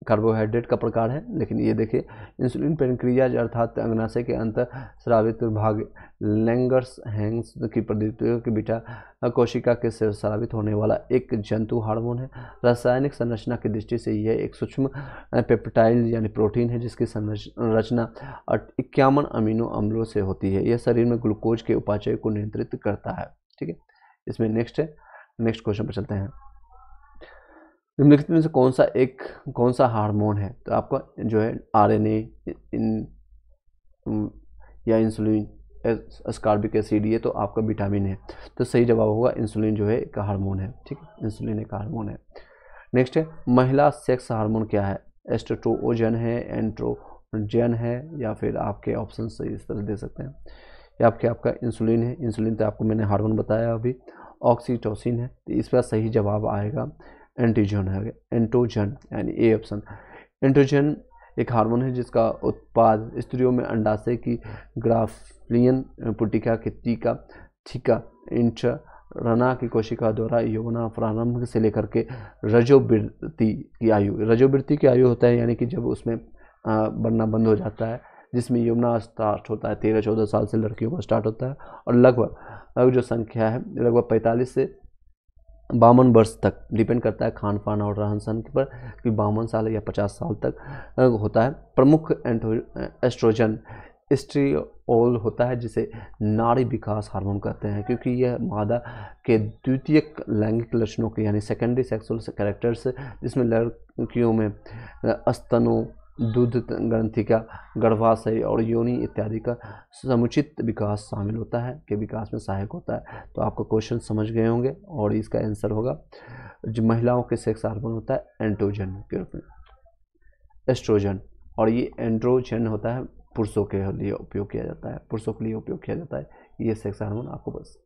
कार्बोहाइड्रेट का प्रकार है लेकिन ये देखिए इंसुलिन पेनक्रियाज अर्थात अंगनाशय के अंत श्रावित भाग लेंगर्स हैंग्स की प्रदीप्तियों के बीटा कोशिका के से श्रावित होने वाला एक जंतु हार्मोन है रासायनिक संरचना की दृष्टि से यह एक सूक्ष्म पेप्टाइल यानी प्रोटीन है जिसकी संरचना इक्यावन अमीनो अम्लों से होती है यह शरीर में ग्लूकोज के उपाचय को नियंत्रित करता है ठीक है इसमें नेक्स्ट है नेक्स्ट क्वेश्चन पर चलते हैं निम्नलिखित में से कौन सा एक कौन सा हार्मोन है तो आपका जो है आरएनए इन या इंसुलिन स्कॉर्बिक एसिड ये तो आपका विटामिन है तो सही जवाब होगा इंसुलिन जो है एक हार्मोन है ठीक है इंसुलिन एक हार्मोन है नेक्स्ट है महिला सेक्स हार्मोन क्या है एस्ट्रोजन है एंट्रोजन है या फिर आपके ऑप्शन सही इस तरह दे सकते हैं या आपके आपका इंसुलिन है इंसुलिन तो आपको मैंने हार्मोन बताया अभी ऑक्सीटोसिन है तो इसका सही जवाब आएगा एंटीजन है एंटोजन यानी ए ऑप्शन एंटोजन एक हार्मोन है जिसका उत्पाद स्त्रियों में अंडाशय की ग्राफलियन पुटिका के टीका ठीका इंट्रा रना की कोशिका द्वारा यौवना प्रारंभ से लेकर के रजोवृत्ति की आयु रजोवृत्ति की आयु होता है यानी कि जब उसमें बनना बंद हो जाता है जिसमें यमुना स्टार्ट होता है तेरह चौदह साल से लड़कियों का स्टार्ट होता है और लगभग जो संख्या है लगभग पैंतालीस से बावन वर्ष तक डिपेंड करता है खान पान और रहन सहन पर कि बावन साल या पचास साल तक होता है प्रमुख एस्ट्रोजन एस्ट्रियोल होता है जिसे नारी विकास हार्मोन कहते हैं क्योंकि यह मादा के द्वितीय लैंगिक लक्षणों के यानी सेकेंडरी सेक्सुअल कैरेक्टर्स जिसमें लड़कियों में स्तनों दूध ग्रंथि का गर्भाशय और योनि इत्यादि का समुचित विकास शामिल होता है के विकास में सहायक होता है तो आपको क्वेश्चन समझ गए होंगे और इसका आंसर होगा जो महिलाओं के सेक्स हार्मोन होता है एंट्रोजन के रूप में एस्ट्रोजन और ये एंड्रोजन होता है पुरुषों के लिए उपयोग किया जाता है पुरुषों के लिए उपयोग किया जाता है ये सेक्स हार्मोन आपको बस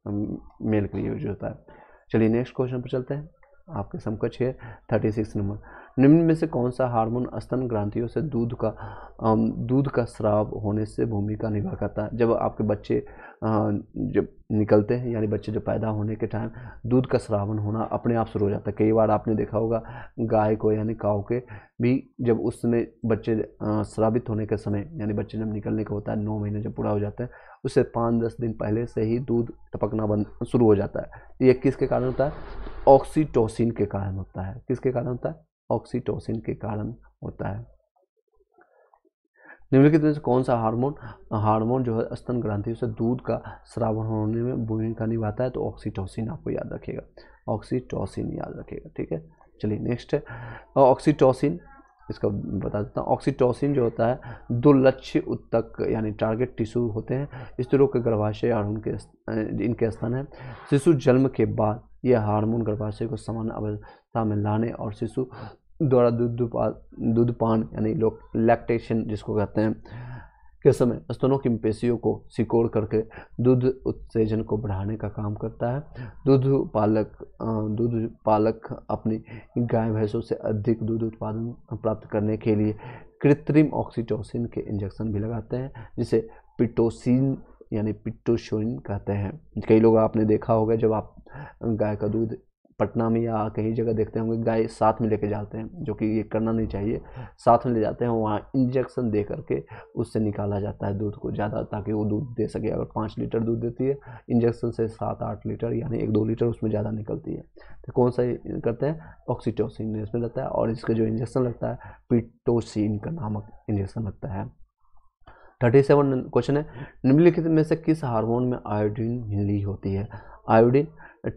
मेल के लिए यूज होता है चलिए नेक्स्ट क्वेश्चन पर चलते हैं आपके समकक्ष है थर्टी सिक्स नंबर निम्न में से कौन सा हार्मोन स्तन ग्रंथियों से दूध का दूध का श्राव होने से भूमिका निभा करता है जब आपके बच्चे जब निकलते हैं यानी बच्चे जब पैदा होने के टाइम दूध का श्रावण होना अपने आप शुरू हो जाता है कई बार आपने देखा होगा गाय को यानी काव के भी जब उस समय बच्चे श्रावित होने के समय यानी बच्चे जब निकलने का होता है नौ महीने जब पूरा हो जाता है उससे पाँच दस दिन पहले से ही दूध टपकना बंद शुरू हो जाता है ये किसके कारण होता है ऑक्सीटोसिन के कारण होता है किसके कारण होता है ऑक्सीटोसिन के कारण होता है निम्नलिखित में से कौन सा हार्मोन हार्मोन जो है स्तन ग्रंथि से दूध का श्रावण होने में भूमिका निभाता है तो ऑक्सीटोसिन आपको याद रखिएगा ऑक्सीटोसिन याद रखिएगा ठीक है चलिए नेक्स्ट है ऑक्सीटोसिन इसका बता देता हूँ ऑक्सीटोसिन जो होता है दो लक्ष्य उत्तक यानी टारगेट टिश्यू होते हैं स्त्रियों के गर्भाशय और उनके इनके स्थान है शिशु जन्म के बाद यह हार्मोन गर्भाशय को समान अवस्था में लाने और शिशु द्वारा दूध दूध पान यानी लोग लैक्टेशन जिसको कहते हैं के समय स्तनों की पेशियों को सिकोड़ करके दूध उत्सेजन को बढ़ाने का काम करता है दूध पालक दूध पालक अपनी गाय भैंसों से अधिक दूध उत्पादन प्राप्त करने के लिए कृत्रिम ऑक्सीटोसिन के इंजेक्शन भी लगाते हैं जिसे पिटोसिन यानी पिट्टोशोइन कहते हैं कई लोग आपने देखा होगा जब आप गाय का दूध पटना में या कहीं जगह देखते होंगे गाय साथ में लेके जाते हैं जो कि ये करना नहीं चाहिए साथ में ले जाते हैं वहाँ इंजेक्शन दे करके उससे निकाला जाता है दूध को ज़्यादा ताकि वो दूध दे सके अगर पाँच लीटर दूध देती है इंजेक्शन से सात आठ लीटर यानी एक दो लीटर उसमें ज़्यादा निकलती है तो कौन सा करते हैं ऑक्सीटोसिन इसमें लगता है और इसका जो इंजेक्शन लगता है पिटोसिन का नामक इंजेक्शन लगता है थर्टी सेवन क्वेश्चन है निम्नलिखित में से किस हारमोन में आयोडीन मिली होती है आयोडीन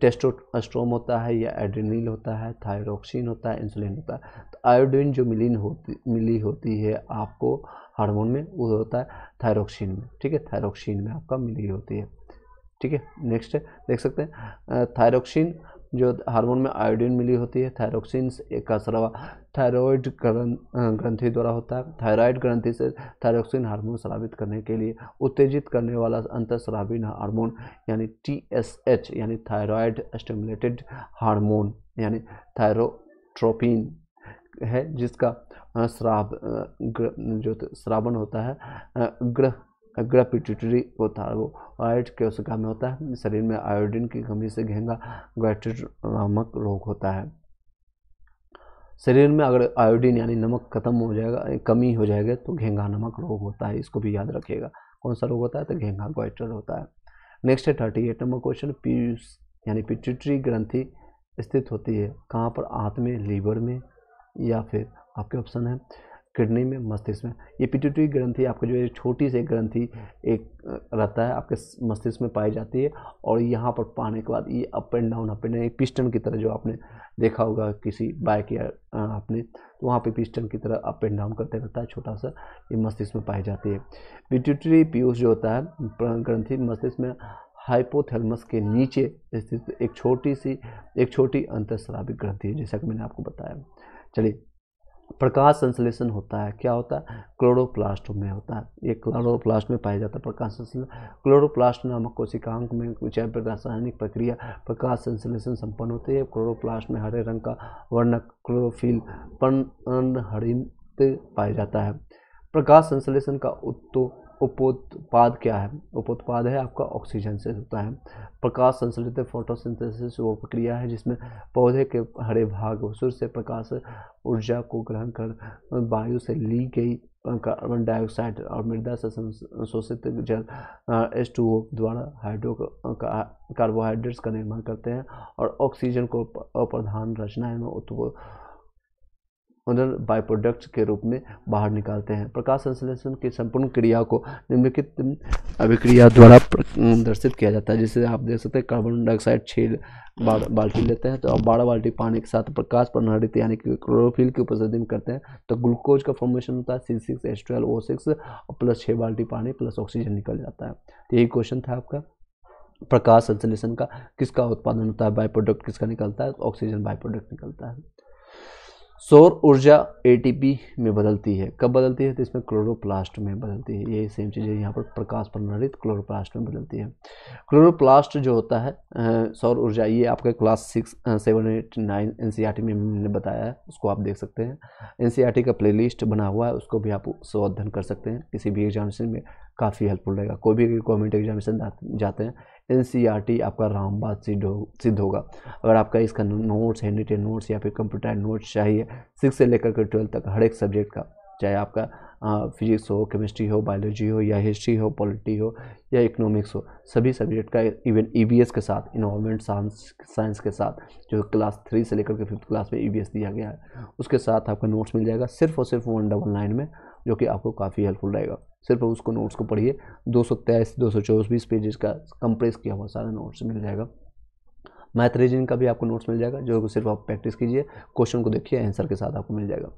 टेस्टोस्ट्रोम होता है या एड्रेनिल होता है थायरोक्सिन होता है इंसुलिन होता है तो आयोडीन जो मिलीन होती मिली होती है आपको हार्मोन में वो होता है थायरोक्सिन में ठीक है थायरोक्सिन में आपका मिली होती है ठीक है नेक्स्ट देख सकते हैं थायरोक्सिन जो हार्मोन में आयोडीन मिली होती है थायरोक्सिन का स्राव थायरॉयड ग्रंथि द्वारा होता है थायराइड ग्रंथि से थायरोक्सिन हार्मोन स्रावित करने के लिए उत्तेजित करने वाला अंतस्रावीन हार्मोन यानी टी एस एच यानी थायरॉयड स्टिमुलेटेड हार्मोन यानी थायरोट्रोपिन है जिसका श्राव जो श्रावण होता है ग्रह अगला पिट्यूटरी कोथायरॉयड के कोशिका में होता है शरीर में आयोडीन की कमी से घेंगा गैट्रिट नामक रोग होता है शरीर में अगर आयोडीन यानी नमक खत्म हो जाएगा कमी हो जाएगी तो घेंगा नमक रोग होता है इसको भी याद रखिएगा कौन सा रोग होता है तो घेंगा गोइटर होता है नेक्स्ट है थर्टी एट नंबर क्वेश्चन पीयूष यानी पिट्यूटरी ग्रंथि स्थित होती है कहाँ पर आंत में लीवर में या फिर आपके ऑप्शन है किडनी में मस्तिष्क में ये पिट्यूटरी ग्रंथि आपके जो है छोटी सी ग्रंथि एक रहता है आपके मस्तिष्क में पाई जाती है और यहाँ पर पाने के बाद ये up and down up and down piston की तरह जो आपने देखा होगा किसी बाइक या आपने तो वहाँ पे पिस्टन की तरह अप एंड डाउन करते रहता है छोटा सा ये मस्तिष्क में पाई जाती है पिट्यूटरी पीयूष जो होता है ग्रंथि मस्तिष्क में हाइपोथेलमस के नीचे स्थित एक छोटी सी एक छोटी अंतरस्राविक ग्रंथि है जैसा कि मैंने आपको बताया चलिए प्रकाश संश्लेषण होता है क्या होता है क्लोरोप्लास्ट में होता है ये क्लोरोप्लास्ट में पाया जाता है प्रकाश संश्लेषण क्लोरोप्लास्ट नामक कोशिकांक में कुछ रासायनिक प्रक्रिया प्रकाश संश्लेषण संपन्न होती है क्लोरोप्लास्ट में हरे रंग का वर्णक क्लोरोफिल पन अनहरित पाया जाता है प्रकाश संश्लेषण का उत्तो उपोत्पाद क्या है उपोत्पाद है आपका ऑक्सीजन से होता है प्रकाश संश्लित फोटोसिंथेसिस वो प्रक्रिया है जिसमें पौधे के हरे भाग सूर्य से प्रकाश ऊर्जा को ग्रहण कर वायु से ली गई कार्बन डाइऑक्साइड और मृदा से शोषित जल एस टू ओ द्वारा हाइड्रो कार्बोहाइड्रेट्स का निर्माण करते हैं और ऑक्सीजन को प्रधान रचना है उन्हें बाय प्रोडक्ट्स के रूप में बाहर निकालते हैं प्रकाश संश्लेषण की संपूर्ण क्रिया को निम्नलिखित अभिक्रिया द्वारा दर्शित किया जाता है जिसे आप देख सकते हैं कार्बन डाइऑक्साइड छेद बाल्टी लेते हैं तो आप बारह बाल्टी पानी के साथ प्रकाश प्रणाली यानी कि क्लोरोफिल की उपस्थिति में करते हैं तो ग्लूकोज का फॉर्मेशन होता है C six H O six plus छः बाल्टी पानी प्लस ऑक्सीजन निकल जाता है तो यही क्वेश्चन था आपका प्रकाश संश्लेषण का किसका उत्पादन होता है बाय प्रोडक्ट किसका निकलता है ऑक्सीजन बाय प्रोडक्ट निकलता है सौर ऊर्जा एटीपी में बदलती है कब बदलती है तो इसमें क्लोरोप्लास्ट में बदलती है ये सेम चीज़ है यहाँ पर प्रकाश प्रणालित क्लोरोप्लास्ट में बदलती है क्लोरोप्लास्ट जो होता है सौर ऊर्जा ये आपका class six seven eight nine एन में मैंने बताया है उसको आप देख सकते हैं एन e का प्ले बना हुआ है उसको भी आप सो अध्ययन कर सकते हैं किसी भी एग्जामिनेशन में काफ़ी हेल्पफुल रहेगा कोई भी गवर्नमेंट एग्जामिनेशन जाते हैं एन आपका रामबाद सिद्ध हो सिद्ध होगा अगर आपका इसका नोट्स हैंड रिटेन नोट्स या फिर कंप्यूटर नोट्स चाहिए सिक्स से लेकर के ट्वेल्थ तक हर एक सब्जेक्ट का चाहे आपका फिजिक्स हो केमिस्ट्री हो बायोलॉजी हो या हिस्ट्री हो पॉलिटी हो या इकोनॉमिक्स हो सभी सब्जेक्ट का इवन ई e के साथ इन्वायरमेंट साइंस साइंस के साथ जो क्लास थ्री से लेकर के फिफ्थ क्लास में ई e दिया गया है उसके साथ आपका नोट्स मिल जाएगा सिर्फ और सिर्फ वन डबल नाइन में जो कि आपको काफ़ी हेल्पफुल रहेगा सिर्फ उसको नोट्स को पढ़िए दो सौ तेईस दो सौ चौबीस पेजेस का कंप्रेस किया हुआ सारा नोट्स मिल जाएगा मैथ रीजन का भी आपको नोट्स मिल जाएगा जो सिर्फ आप प्रैक्टिस कीजिए क्वेश्चन को देखिए आंसर के साथ आपको मिल जाएगा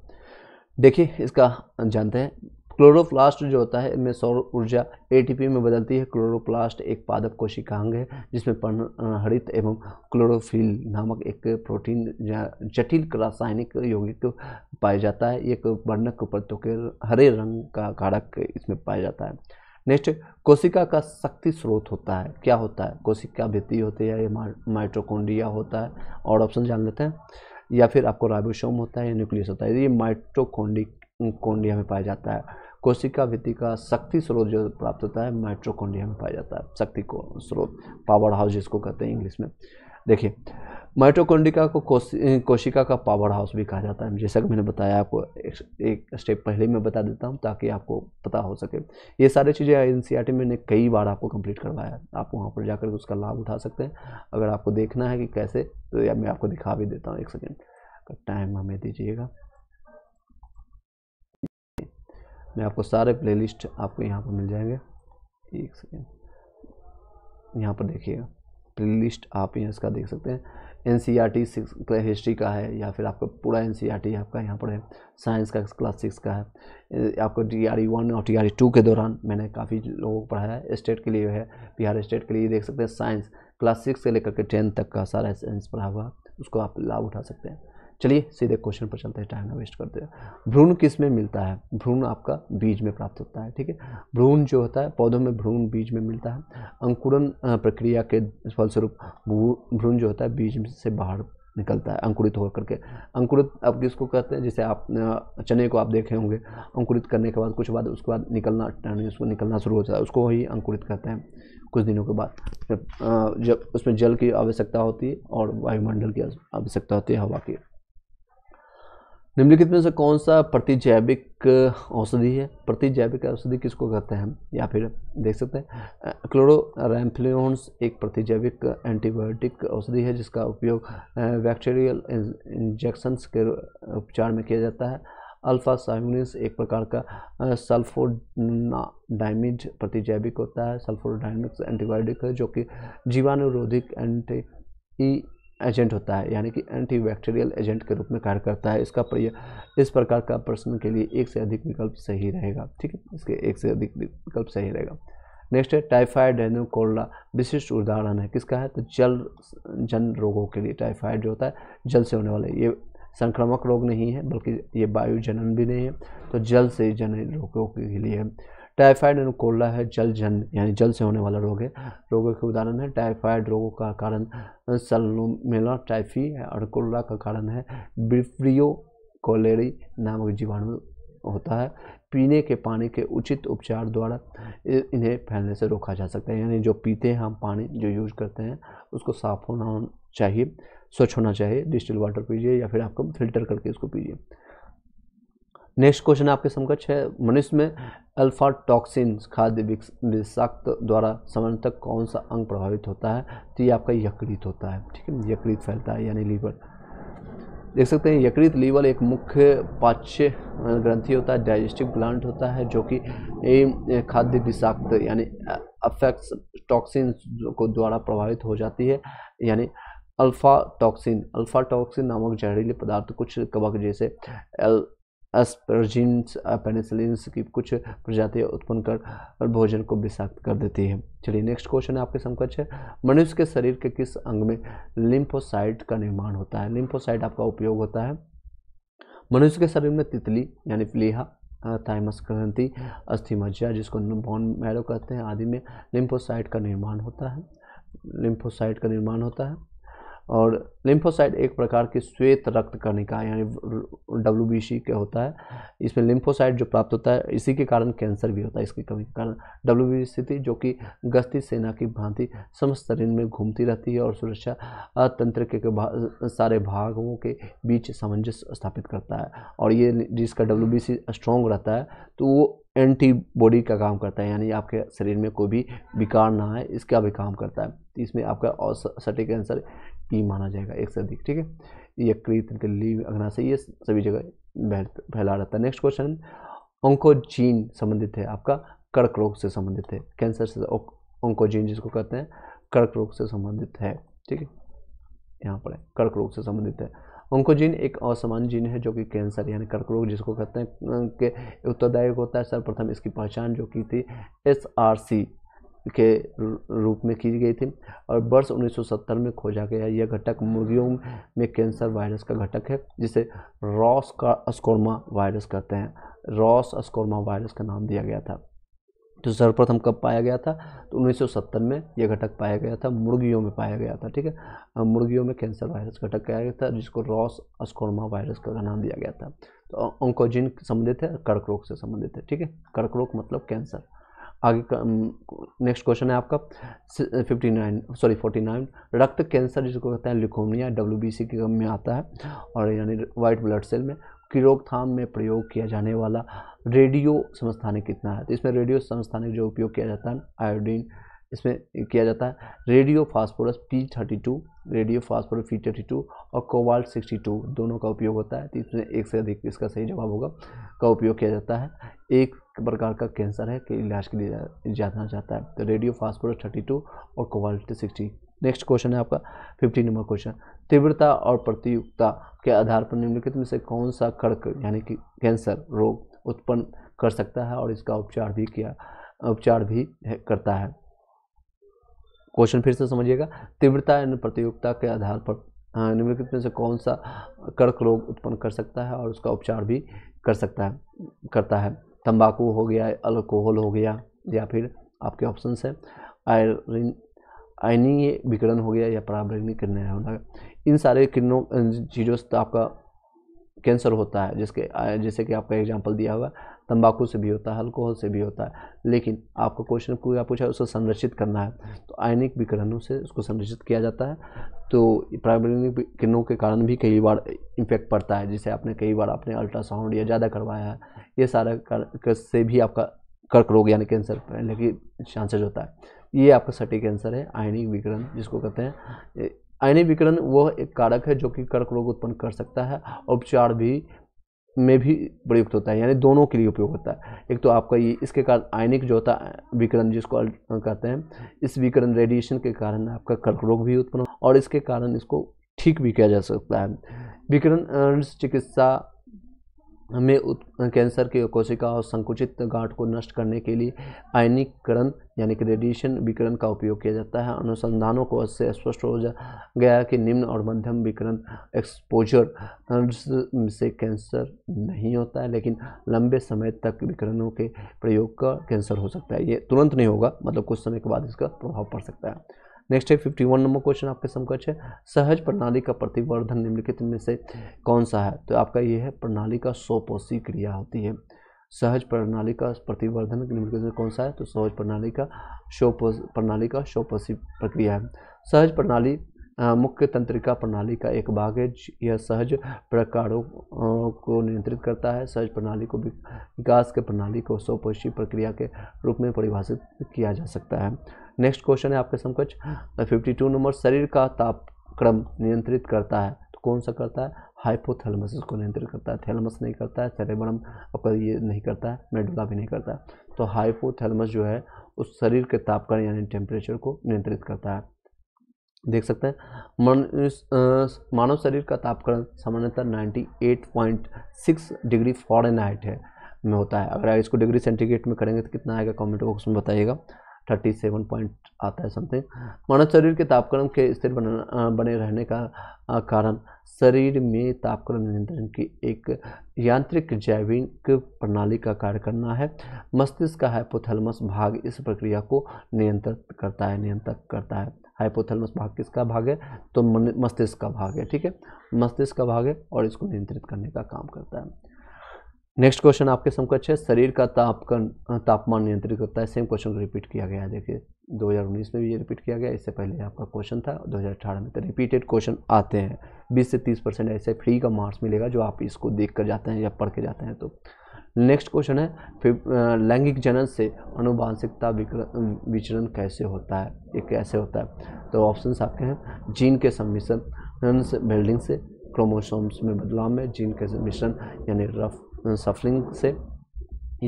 देखिए इसका जानते हैं क्लोरोप्लास्ट जो होता है इनमें सौर ऊर्जा एटीपी में बदलती है क्लोरोप्लास्ट एक पादप कोशिका अंग है जिसमें हरित एवं क्लोरोफिल नामक एक प्रोटीन जटिल रासायनिक यौगिक पाया जाता है एक वर्णक परतों के हरे रंग का कारक इसमें पाया जाता है नेक्स्ट कोशिका का शक्ति स्रोत होता है क्या होता है कोशिका भित्ति होती है माइट्रोकोंडिया होता है और ऑप्शन जान लेते हैं या फिर आपको राइबोसोम होता है या न्यूक्लियस होता है ये माइट्रोकोंडिक कोंडिया में पाया जाता है कोशिका विति का शक्ति स्रोत जो प्राप्त होता है माइट्रोकोंडिया में पाया जाता है शक्ति को स्रोत पावर हाउस जिसको कहते हैं इंग्लिश में देखिए माइट्रोकोंडिका को कोशिका का पावर हाउस भी कहा जाता है जैसा कि मैंने बताया आपको एक, एक स्टेप पहले मैं बता देता हूं ताकि आपको पता हो सके ये सारी चीज़ें एन सी आर टी मैंने कई बार आपको कंप्लीट करवाया है आप वहाँ पर जाकर उसका लाभ उठा सकते हैं अगर आपको देखना है कि कैसे तो या मैं आपको दिखा भी देता हूँ एक सेकेंड टाइम हमें दीजिएगा मैं आपको सारे प्लेलिस्ट आपको यहाँ पर मिल जाएंगे एक सेकेंड यहाँ पर देखिएगा प्लेलिस्ट आप यहाँ इसका देख सकते हैं N C R T six history का है या फिर आपका पूरा एन सी आर टी आपका यहाँ पर है साइंस का क्लास सिक्स का है आपको टी आर ई वन और टी आर टू के दौरान मैंने काफ़ी लोगों को पढ़ाया है स्टेट के लिए है बिहार स्टेट के लिए देख सकते हैं साइंस क्लास सिक्स से लेकर के टेंथ तक का सारा साइंस पढ़ा हुआ उसको आप लाभ उठा सकते हैं चलिए सीधे क्वेश्चन पर चलते हैं टाइम ना वेस्ट करते हैं भ्रूण किस में मिलता है भ्रूण आपका बीज में प्राप्त होता है ठीक है भ्रूण जो होता है पौधों में भ्रूण बीज में मिलता है अंकुरन प्रक्रिया के फलस्वरूप भ्रूण जो होता है बीज से बाहर निकलता है अंकुरित होकर के अंकुरित आप किसको कहते हैं जैसे आप चने को आप देखे होंगे अंकुरित करने के बाद कुछ बाद उसके बाद निकलना उसको निकलना शुरू हो जाता है उसको ही अंकुरित करते हैं कुछ दिनों के बाद जब उसमें जल की आवश्यकता होती है और वायुमंडल की आवश्यकता होती है हवा की निम्नलिखित में से कौन सा प्रतिजैविक औषधि है प्रतिजैविक औषधि किसको कहते हैं हम या फिर देख सकते हैं क्लोरोरैम्फलियंस एक प्रतिजैविक एंटीबायोटिक औषधि है जिसका उपयोग बैक्टीरियल इंजेक्शंस के उपचार में किया जाता है अल्फा साइमिनस एक प्रकार का सल्फोडाइमिड प्रतिजैविक होता है सल्फोडाइमिक्स एंटीबायोटिक है जो कि जीवाणुरोधिक एंटी एजेंट होता है यानी कि एंटी बैक्टीरियल एजेंट के रूप में कार्य करता है इसका प्रयोग इस प्रकार का प्रश्न के लिए एक से अधिक विकल्प सही रहेगा ठीक है इसके एक से अधिक विकल्प सही रहेगा नेक्स्ट है टाइफाइड डेंगू कोरोना विशिष्ट उदाहरण है किसका है तो जल जन रोगों के लिए टाइफाइड जो होता है जल से होने वाले ये संक्रामक रोग नहीं है बल्कि ये वायु जनन भी नहीं है तो जल से जन रोगों के लिए टाइफाइड एंड कोल्डा है जल जन यानी जल से होने वाला रोग है रोगों के उदाहरण है टाइफाइड रोगों का कारण सलोमेला टाइफी है और कोल्डा का कारण है ब्रिफ्रियो कोलेरी नामक जीवाणु होता है पीने के पानी के उचित उपचार द्वारा इन्हें फैलने से रोका जा सकता है यानी जो पीते हैं हम पानी जो यूज करते हैं उसको साफ़ होना चाहिए स्वच्छ होना चाहिए डिस्टिल वाटर पीजिए या फिर आपको फिल्टर करके इसको पीजिए नेक्स्ट क्वेश्चन आपके समकक्ष है मनुष्य में अल्फा टॉक्सिन खाद्य विषाक्त द्वारा समन तक कौन सा अंग प्रभावित होता है तो ये आपका यकृत होता है ठीक है यकृत फैलता है यानी लीवर देख सकते हैं यकृत लीवर एक मुख्य पाच्य ग्रंथि होता है डाइजेस्टिव प्लांट होता है जो कि खाद्य विषाक्त यानी अफेक्ट्स टॉक्सिन को द्वारा प्रभावित हो जाती है यानी अल्फा टॉक्सिन अल्फा टॉक्सिन नामक जहरीले पदार्थ कुछ कवक जैसे एस्परजिन्स पेनिसिलिन्स की कुछ प्रजातियां उत्पन्न कर भोजन को विषाक्त कर देती है चलिए नेक्स्ट क्वेश्चन है आपके समकक्ष है मनुष्य के शरीर के किस अंग में लिम्फोसाइट का निर्माण होता है लिम्फोसाइट आपका उपयोग होता है मनुष्य के शरीर में तितली यानी प्लीहा थाइमस ग्रंथि मज्जा जिसको बॉन मैरो कहते हैं आदि में लिम्फोसाइट का निर्माण होता है लिम्फोसाइट का निर्माण होता है और लिम्फोसाइट एक प्रकार के श्वेत रक्त कणिका यानी डब्ल्यू का होता है इसमें लिम्फोसाइट जो प्राप्त होता है इसी के कारण कैंसर भी होता है इसकी कमी के कारण डब्ल्यू जो कि गश्ती सेना की भांति समस्त शरीर में घूमती रहती है और सुरक्षा तंत्र के, के भा, सारे भागों के बीच सामंजस्य स्थापित करता है और ये जिसका डब्ल्यू स्ट्रॉन्ग रहता है तो वो एंटीबॉडी का काम करता है यानी आपके शरीर में कोई भी विकार ना आए इसका भी काम करता है इसमें आपका सटे कैंसर ई माना जाएगा एक से अधिक ठीक है यकृत अग्ना से ये सभी जगह फैला रहता है नेक्स्ट क्वेश्चन ऑन्कोजीन संबंधित है आपका कर्क रोग से संबंधित है कैंसर से ऑन्कोजीन जिसको कहते हैं कर्क रोग से संबंधित है ठीक है यहाँ पर कर्क रोग से संबंधित है ऑन्कोजीन एक असामान्य जीन है जो कि कैंसर यानी कर्क रोग जिसको कहते हैं के उत्तरदायक होता है सर्वप्रथम इसकी पहचान जो की थी एस आर सी के रूप में की गई थी और वर्ष 1970 में खोजा गया यह घटक मुर्गियों में कैंसर वायरस का घटक है जिसे रॉस का अस्कोरमा वायरस कहते हैं रॉस अस्कोरमा वायरस का नाम दिया गया था तो सर्वप्रथम कब पाया गया था तो 1970 में यह घटक पाया गया था मुर्गियों में पाया गया था ठीक है मुर्गियों में कैंसर वायरस घटक पाया गया था जिसको रॉस अस्कोरमा वायरस का नाम दिया गया था तो ऑंकोजिन संबंधित है कर्क रोग से संबंधित है ठीक है कर्क रोग मतलब कैंसर आगे नेक्स्ट क्वेश्चन है आपका fifty nine sorry forty nine रक्त कैंसर जिसको कहते हैं लिकोमिया डब्ल्यू बी सी के कम में आता है और यानी वाइट ब्लड सेल में की रोकथाम में प्रयोग किया जाने वाला रेडियो संस्थानिक कितना है तो इसमें रेडियो संस्थानिक जो उपयोग किया जाता है आयोडीन इसमें किया जाता है radio phosphorus P thirty two radio phosphorus P thirty two और कोवाल्ट सिक्सटी टू दोनों का उपयोग होता है तो इसमें एक से अधिक इसका सही जवाब होगा का उपयोग किया जाता है एक प्रकार का कैंसर है कि इलाज के लिए जाना जाता है तो रेडियो फास्फोरस थर्टी टू और कोवाल्ट सिक्सटी नेक्स्ट क्वेश्चन है आपका फिफ्टी नंबर क्वेश्चन तीव्रता और प्रतियुक्ता के आधार पर निम्नलिखित में से कौन सा कड़क यानी कि कैंसर रोग उत्पन्न कर सकता है और इसका उपचार भी किया उपचार भी करता है क्वेश्चन फिर से समझिएगा तीव्रता एवं प्रतियोगिता के आधार पर निम्नलिखित में से कौन सा कर्क रोग उत्पन्न कर सकता है और उसका उपचार भी कर सकता है करता है तंबाकू हो गया अल्कोहल हो गया या फिर आपके ऑप्शन है आयरिन आयनीय विकरण हो गया या पराबैंगनी किरणें होना इन सारे किरणों चीज़ों से तो आपका कैंसर होता है जिसके जैसे कि आपका एग्जाम्पल दिया हुआ तंबाकू से भी होता है अल्कोहल से भी होता है लेकिन आपका क्वेश्चन पूरा पूछा है उसको संरक्षित करना है तो आयनिक विकरणों से उसको संरक्षित किया जाता है तो प्राइमरी किरणों के कारण भी कई बार इफेक्ट पड़ता है जिसे आपने कई बार आपने अल्ट्रासाउंड या ज़्यादा करवाया है ये सारा से भी आपका कर्क रोग यानी कैंसर पहले की चांसेज होता है ये आपका सटी कैंसर है आयनिक विकरण जिसको कहते हैं आयनिक विकरण वह एक कारक है जो कि कर्क रोग उत्पन्न कर सकता है उपचार भी में भी प्रयुक्त होता है यानी दोनों के लिए उपयोग होता है एक तो आपका ये इसके कारण आयनिक जो होता है विकरण जिसको कहते हैं इस विकरण रेडिएशन के कारण आपका कर्क रोग भी उत्पन्न और इसके कारण इसको ठीक भी किया जा सकता है विकरण चिकित्सा हमें कैंसर के कोशिका और संकुचित गांठ को नष्ट करने के लिए आयनीकरण यानी कि रेडिएशन विकिरण का उपयोग किया जाता है अनुसंधानों को इससे स्पष्ट हो जा गया कि निम्न और मध्यम विकरण एक्सपोजर से कैंसर नहीं होता है लेकिन लंबे समय तक विकरणों के प्रयोग का कैंसर हो सकता है ये तुरंत नहीं होगा मतलब कुछ समय के बाद इसका प्रभाव पड़ सकता है नेक्स्ट है फिफ्टी वन नंबर क्वेश्चन आपके समकक्ष है सहज प्रणाली का प्रतिवर्धन निम्नलिखित में से कौन सा है तो आपका ये है प्रणाली का सोपोषी क्रिया होती है सहज प्रणाली का प्रतिवर्धन निम्नलिखित में कौन सा है तो सहज प्रणाली का शोप प्रणाली का शोपसी प्रक्रिया है सहज प्रणाली मुख्य तंत्रिका प्रणाली का एक भाग है यह सहज प्रकारों को नियंत्रित करता है सहज प्रणाली को विकास के प्रणाली को स्वपोषी प्रक्रिया के रूप में परिभाषित किया जा सकता है नेक्स्ट क्वेश्चन है आपके समकक्ष फिफ्टी टू नंबर शरीर का तापक्रम नियंत्रित करता है तो कौन सा करता है हाइपोथेलमस को नियंत्रित करता है थेलमस नहीं करता है सेरेबरम आपका ये नहीं करता है मेडुला भी नहीं करता है तो हाइपोथेलमस जो है उस शरीर के तापक्रम यानी टेम्परेचर को नियंत्रित करता है देख सकते हैं मन मानव शरीर का तापक्रम सामान्यतः 98.6 डिग्री फॉरेनहाइट है में होता है अगर इसको डिग्री सेंटीग्रेड में करेंगे तो कितना आएगा कमेंट बॉक्स में बताइएगा थर्टी सेवन पॉइंट आता है समथिंग मानव शरीर के तापक्रम के स्थिर बना बने रहने का कारण शरीर में तापक्रम नियंत्रण की एक यांत्रिक जैविक प्रणाली का कार्य करना है मस्तिष्क का हाइपोथैलेमस भाग इस प्रक्रिया को नियंत्रित करता है नियंत्रित करता है हाइपोथैलेमस भाग किसका भाग है तो मस्तिष्क का भाग है ठीक है मस्तिष्क का भाग है और इसको नियंत्रित करने का काम करता है नेक्स्ट क्वेश्चन आपके समकक्ष है शरीर का ताप तापमान नियंत्रित करता है सेम क्वेश्चन रिपीट किया गया है देखिए 2019 में भी ये रिपीट किया गया इससे पहले आपका क्वेश्चन था 2018 में तो रिपीटेड क्वेश्चन आते हैं 20 से 30 परसेंट ऐसे फ्री का मार्क्स मिलेगा जो आप इसको देख कर जाते हैं या पढ़ के जाते हैं तो नेक्स्ट क्वेश्चन है लैंगिक जनन से अनुवांशिकता विचरण कैसे होता है ये कैसे होता है तो ऑप्शन आपके हैं जीन के सम्मिश्रण बिल्डिंग से क्रोमोसोम्स में बदलाव में जीन के मिश्रण यानी रफ सफलिंग से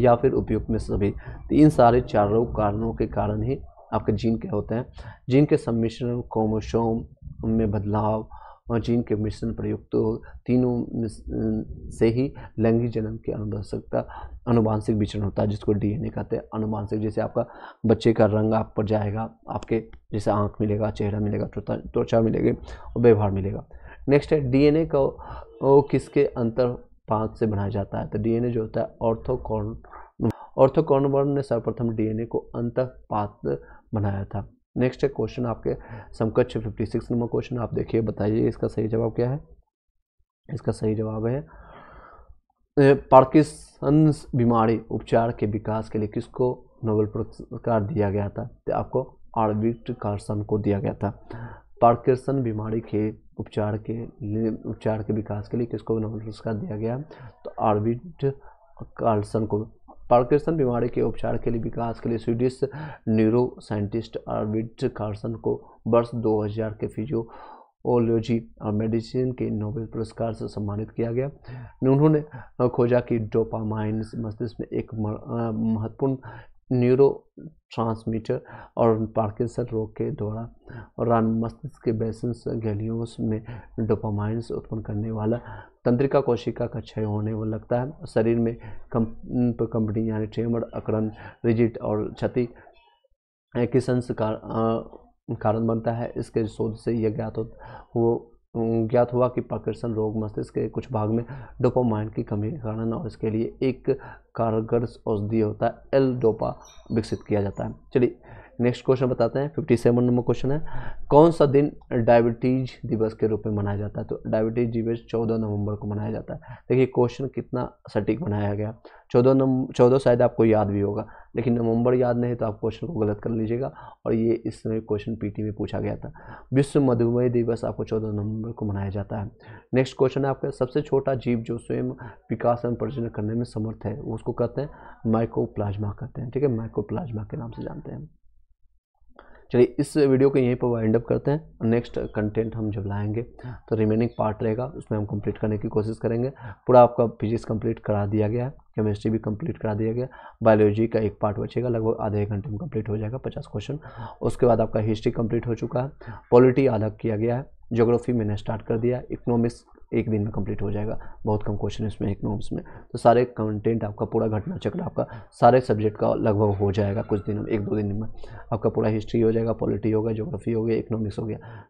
या फिर उपयुक्त में सभी तो इन सारे चारों कारणों के कारण ही आपके जीन क्या होते हैं जीन के सम्मिश्रण क्रोमोसोम में बदलाव और जीन के मिश्रण प्रयुक्त हो तो तीनों से ही लैंगिक जन्म की अनुवंशिकता अनुवांशिक विचरण होता है जिसको डीएनए कहते हैं अनुवांशिक जैसे आपका बच्चे का रंग आप पर जाएगा आपके जैसे आँख मिलेगा चेहरा मिलेगा त्वचा मिलेगी और व्यवहार मिलेगा नेक्स्ट है डीएनए को वो किसके अंतर पांच से बनाया जाता है तो डीएनए जो होता है ऑर्थोकॉर्न ऑर्थोकॉर्नबर्न ने सर्वप्रथम डीएनए को अंतः पात्र बनाया था नेक्स्ट है क्वेश्चन आपके समकक्ष 56 नंबर क्वेश्चन आप देखिए बताइए इसका सही जवाब क्या है इसका सही जवाब है पार्किसंस बीमारी उपचार के विकास के लिए किसको नोबेल पुरस्कार दिया गया था तो आपको आर्बिट कार्सन को दिया गया था पार्किसन बीमारी के उपचार के लिए उपचार के विकास के लिए किसको नोबेल पुरस्कार दिया गया तो आर्बिट कार्लसन को पार्किसन बीमारी के उपचार के लिए विकास के लिए Swedish neuroscientist Arvid Carlsson को वर्ष 2000 के फिजियोलॉजी और मेडिसिन के नोबेल पुरस्कार से सम्मानित किया गया उन्होंने खोजा कि डोपामाइन मस्तिष्क में एक महत्वपूर्ण न्यूरो ट्रांसमीटर और पार्किंसन रोग के रान मस्तिष्क के बेसन गैलियों में डोपामाइंस उत्पन्न करने वाला तंत्रिका कोशिका का क्षय होने वो लगता है शरीर में कंप कंपनी यानी ट्रेमर अकड़न रिजिट और क्षति के संस्कार कारण बनता है इसके शोध से यह ज्ञात हो वो ज्ञात हुआ कि पार्किंसन रोग मस्तिष्क के कुछ भाग में डोपामाइन की कमी के कारण और इसके लिए एक कारगर औषधि होता है एल डोपा विकसित किया जाता है चलिए नेक्स्ट क्वेश्चन बताते हैं फिफ्टी सेवन नंबर क्वेश्चन है कौन सा दिन डायबिटीज दिवस के रूप में मनाया जाता है तो डायबिटीज दिवस चौदह नवंबर को मनाया जाता है देखिए क्वेश्चन कितना सटीक बनाया गया चौदह नंबर चौदह शायद आपको याद भी होगा लेकिन नवंबर याद नहीं तो आप क्वेश्चन को गलत कर लीजिएगा और ये इस समय क्वेश्चन पीटी में पूछा गया था विश्व मधुमेह दिवस आपको चौदह नवंबर को मनाया जाता है नेक्स्ट क्वेश्चन है आपका सबसे छोटा जीव जो स्वयं विकास एवं प्रजनन करने में समर्थ है वो उसको कहते हैं माइको कहते हैं ठीक है माइको के नाम से जानते हैं चलिए इस वीडियो को यहीं पर वाइंड अप करते हैं नेक्स्ट कंटेंट हम जब लाएंगे तो रिमेनिंग पार्ट रहेगा उसमें हम कंप्लीट करने की कोशिश करेंगे पूरा आपका फिजिक्स कंप्लीट करा दिया गया है केमिस्ट्री भी कंप्लीट करा दिया गया बायोलॉजी का एक पार्ट बचेगा लगभग आधे एक घंटे में कंप्लीट हो जाएगा पचास क्वेश्चन उसके बाद आपका हिस्ट्री कंप्लीट हो चुका है पॉलिटी आधा किया गया है जोग्राफी मैंने स्टार्ट कर दिया इकोनॉमिक्स एक दिन में कंप्लीट हो जाएगा बहुत कम क्वेश्चन इसमें इकोनॉमिक्स में तो सारे कंटेंट आपका पूरा घटना चक्र आपका सारे सब्जेक्ट का लगभग हो जाएगा कुछ दिनों में एक दो दिन में आपका पूरा हिस्ट्री हो जाएगा पॉलिटी होगा जोग्राफी हो गया इकोनॉमिक्स हो गया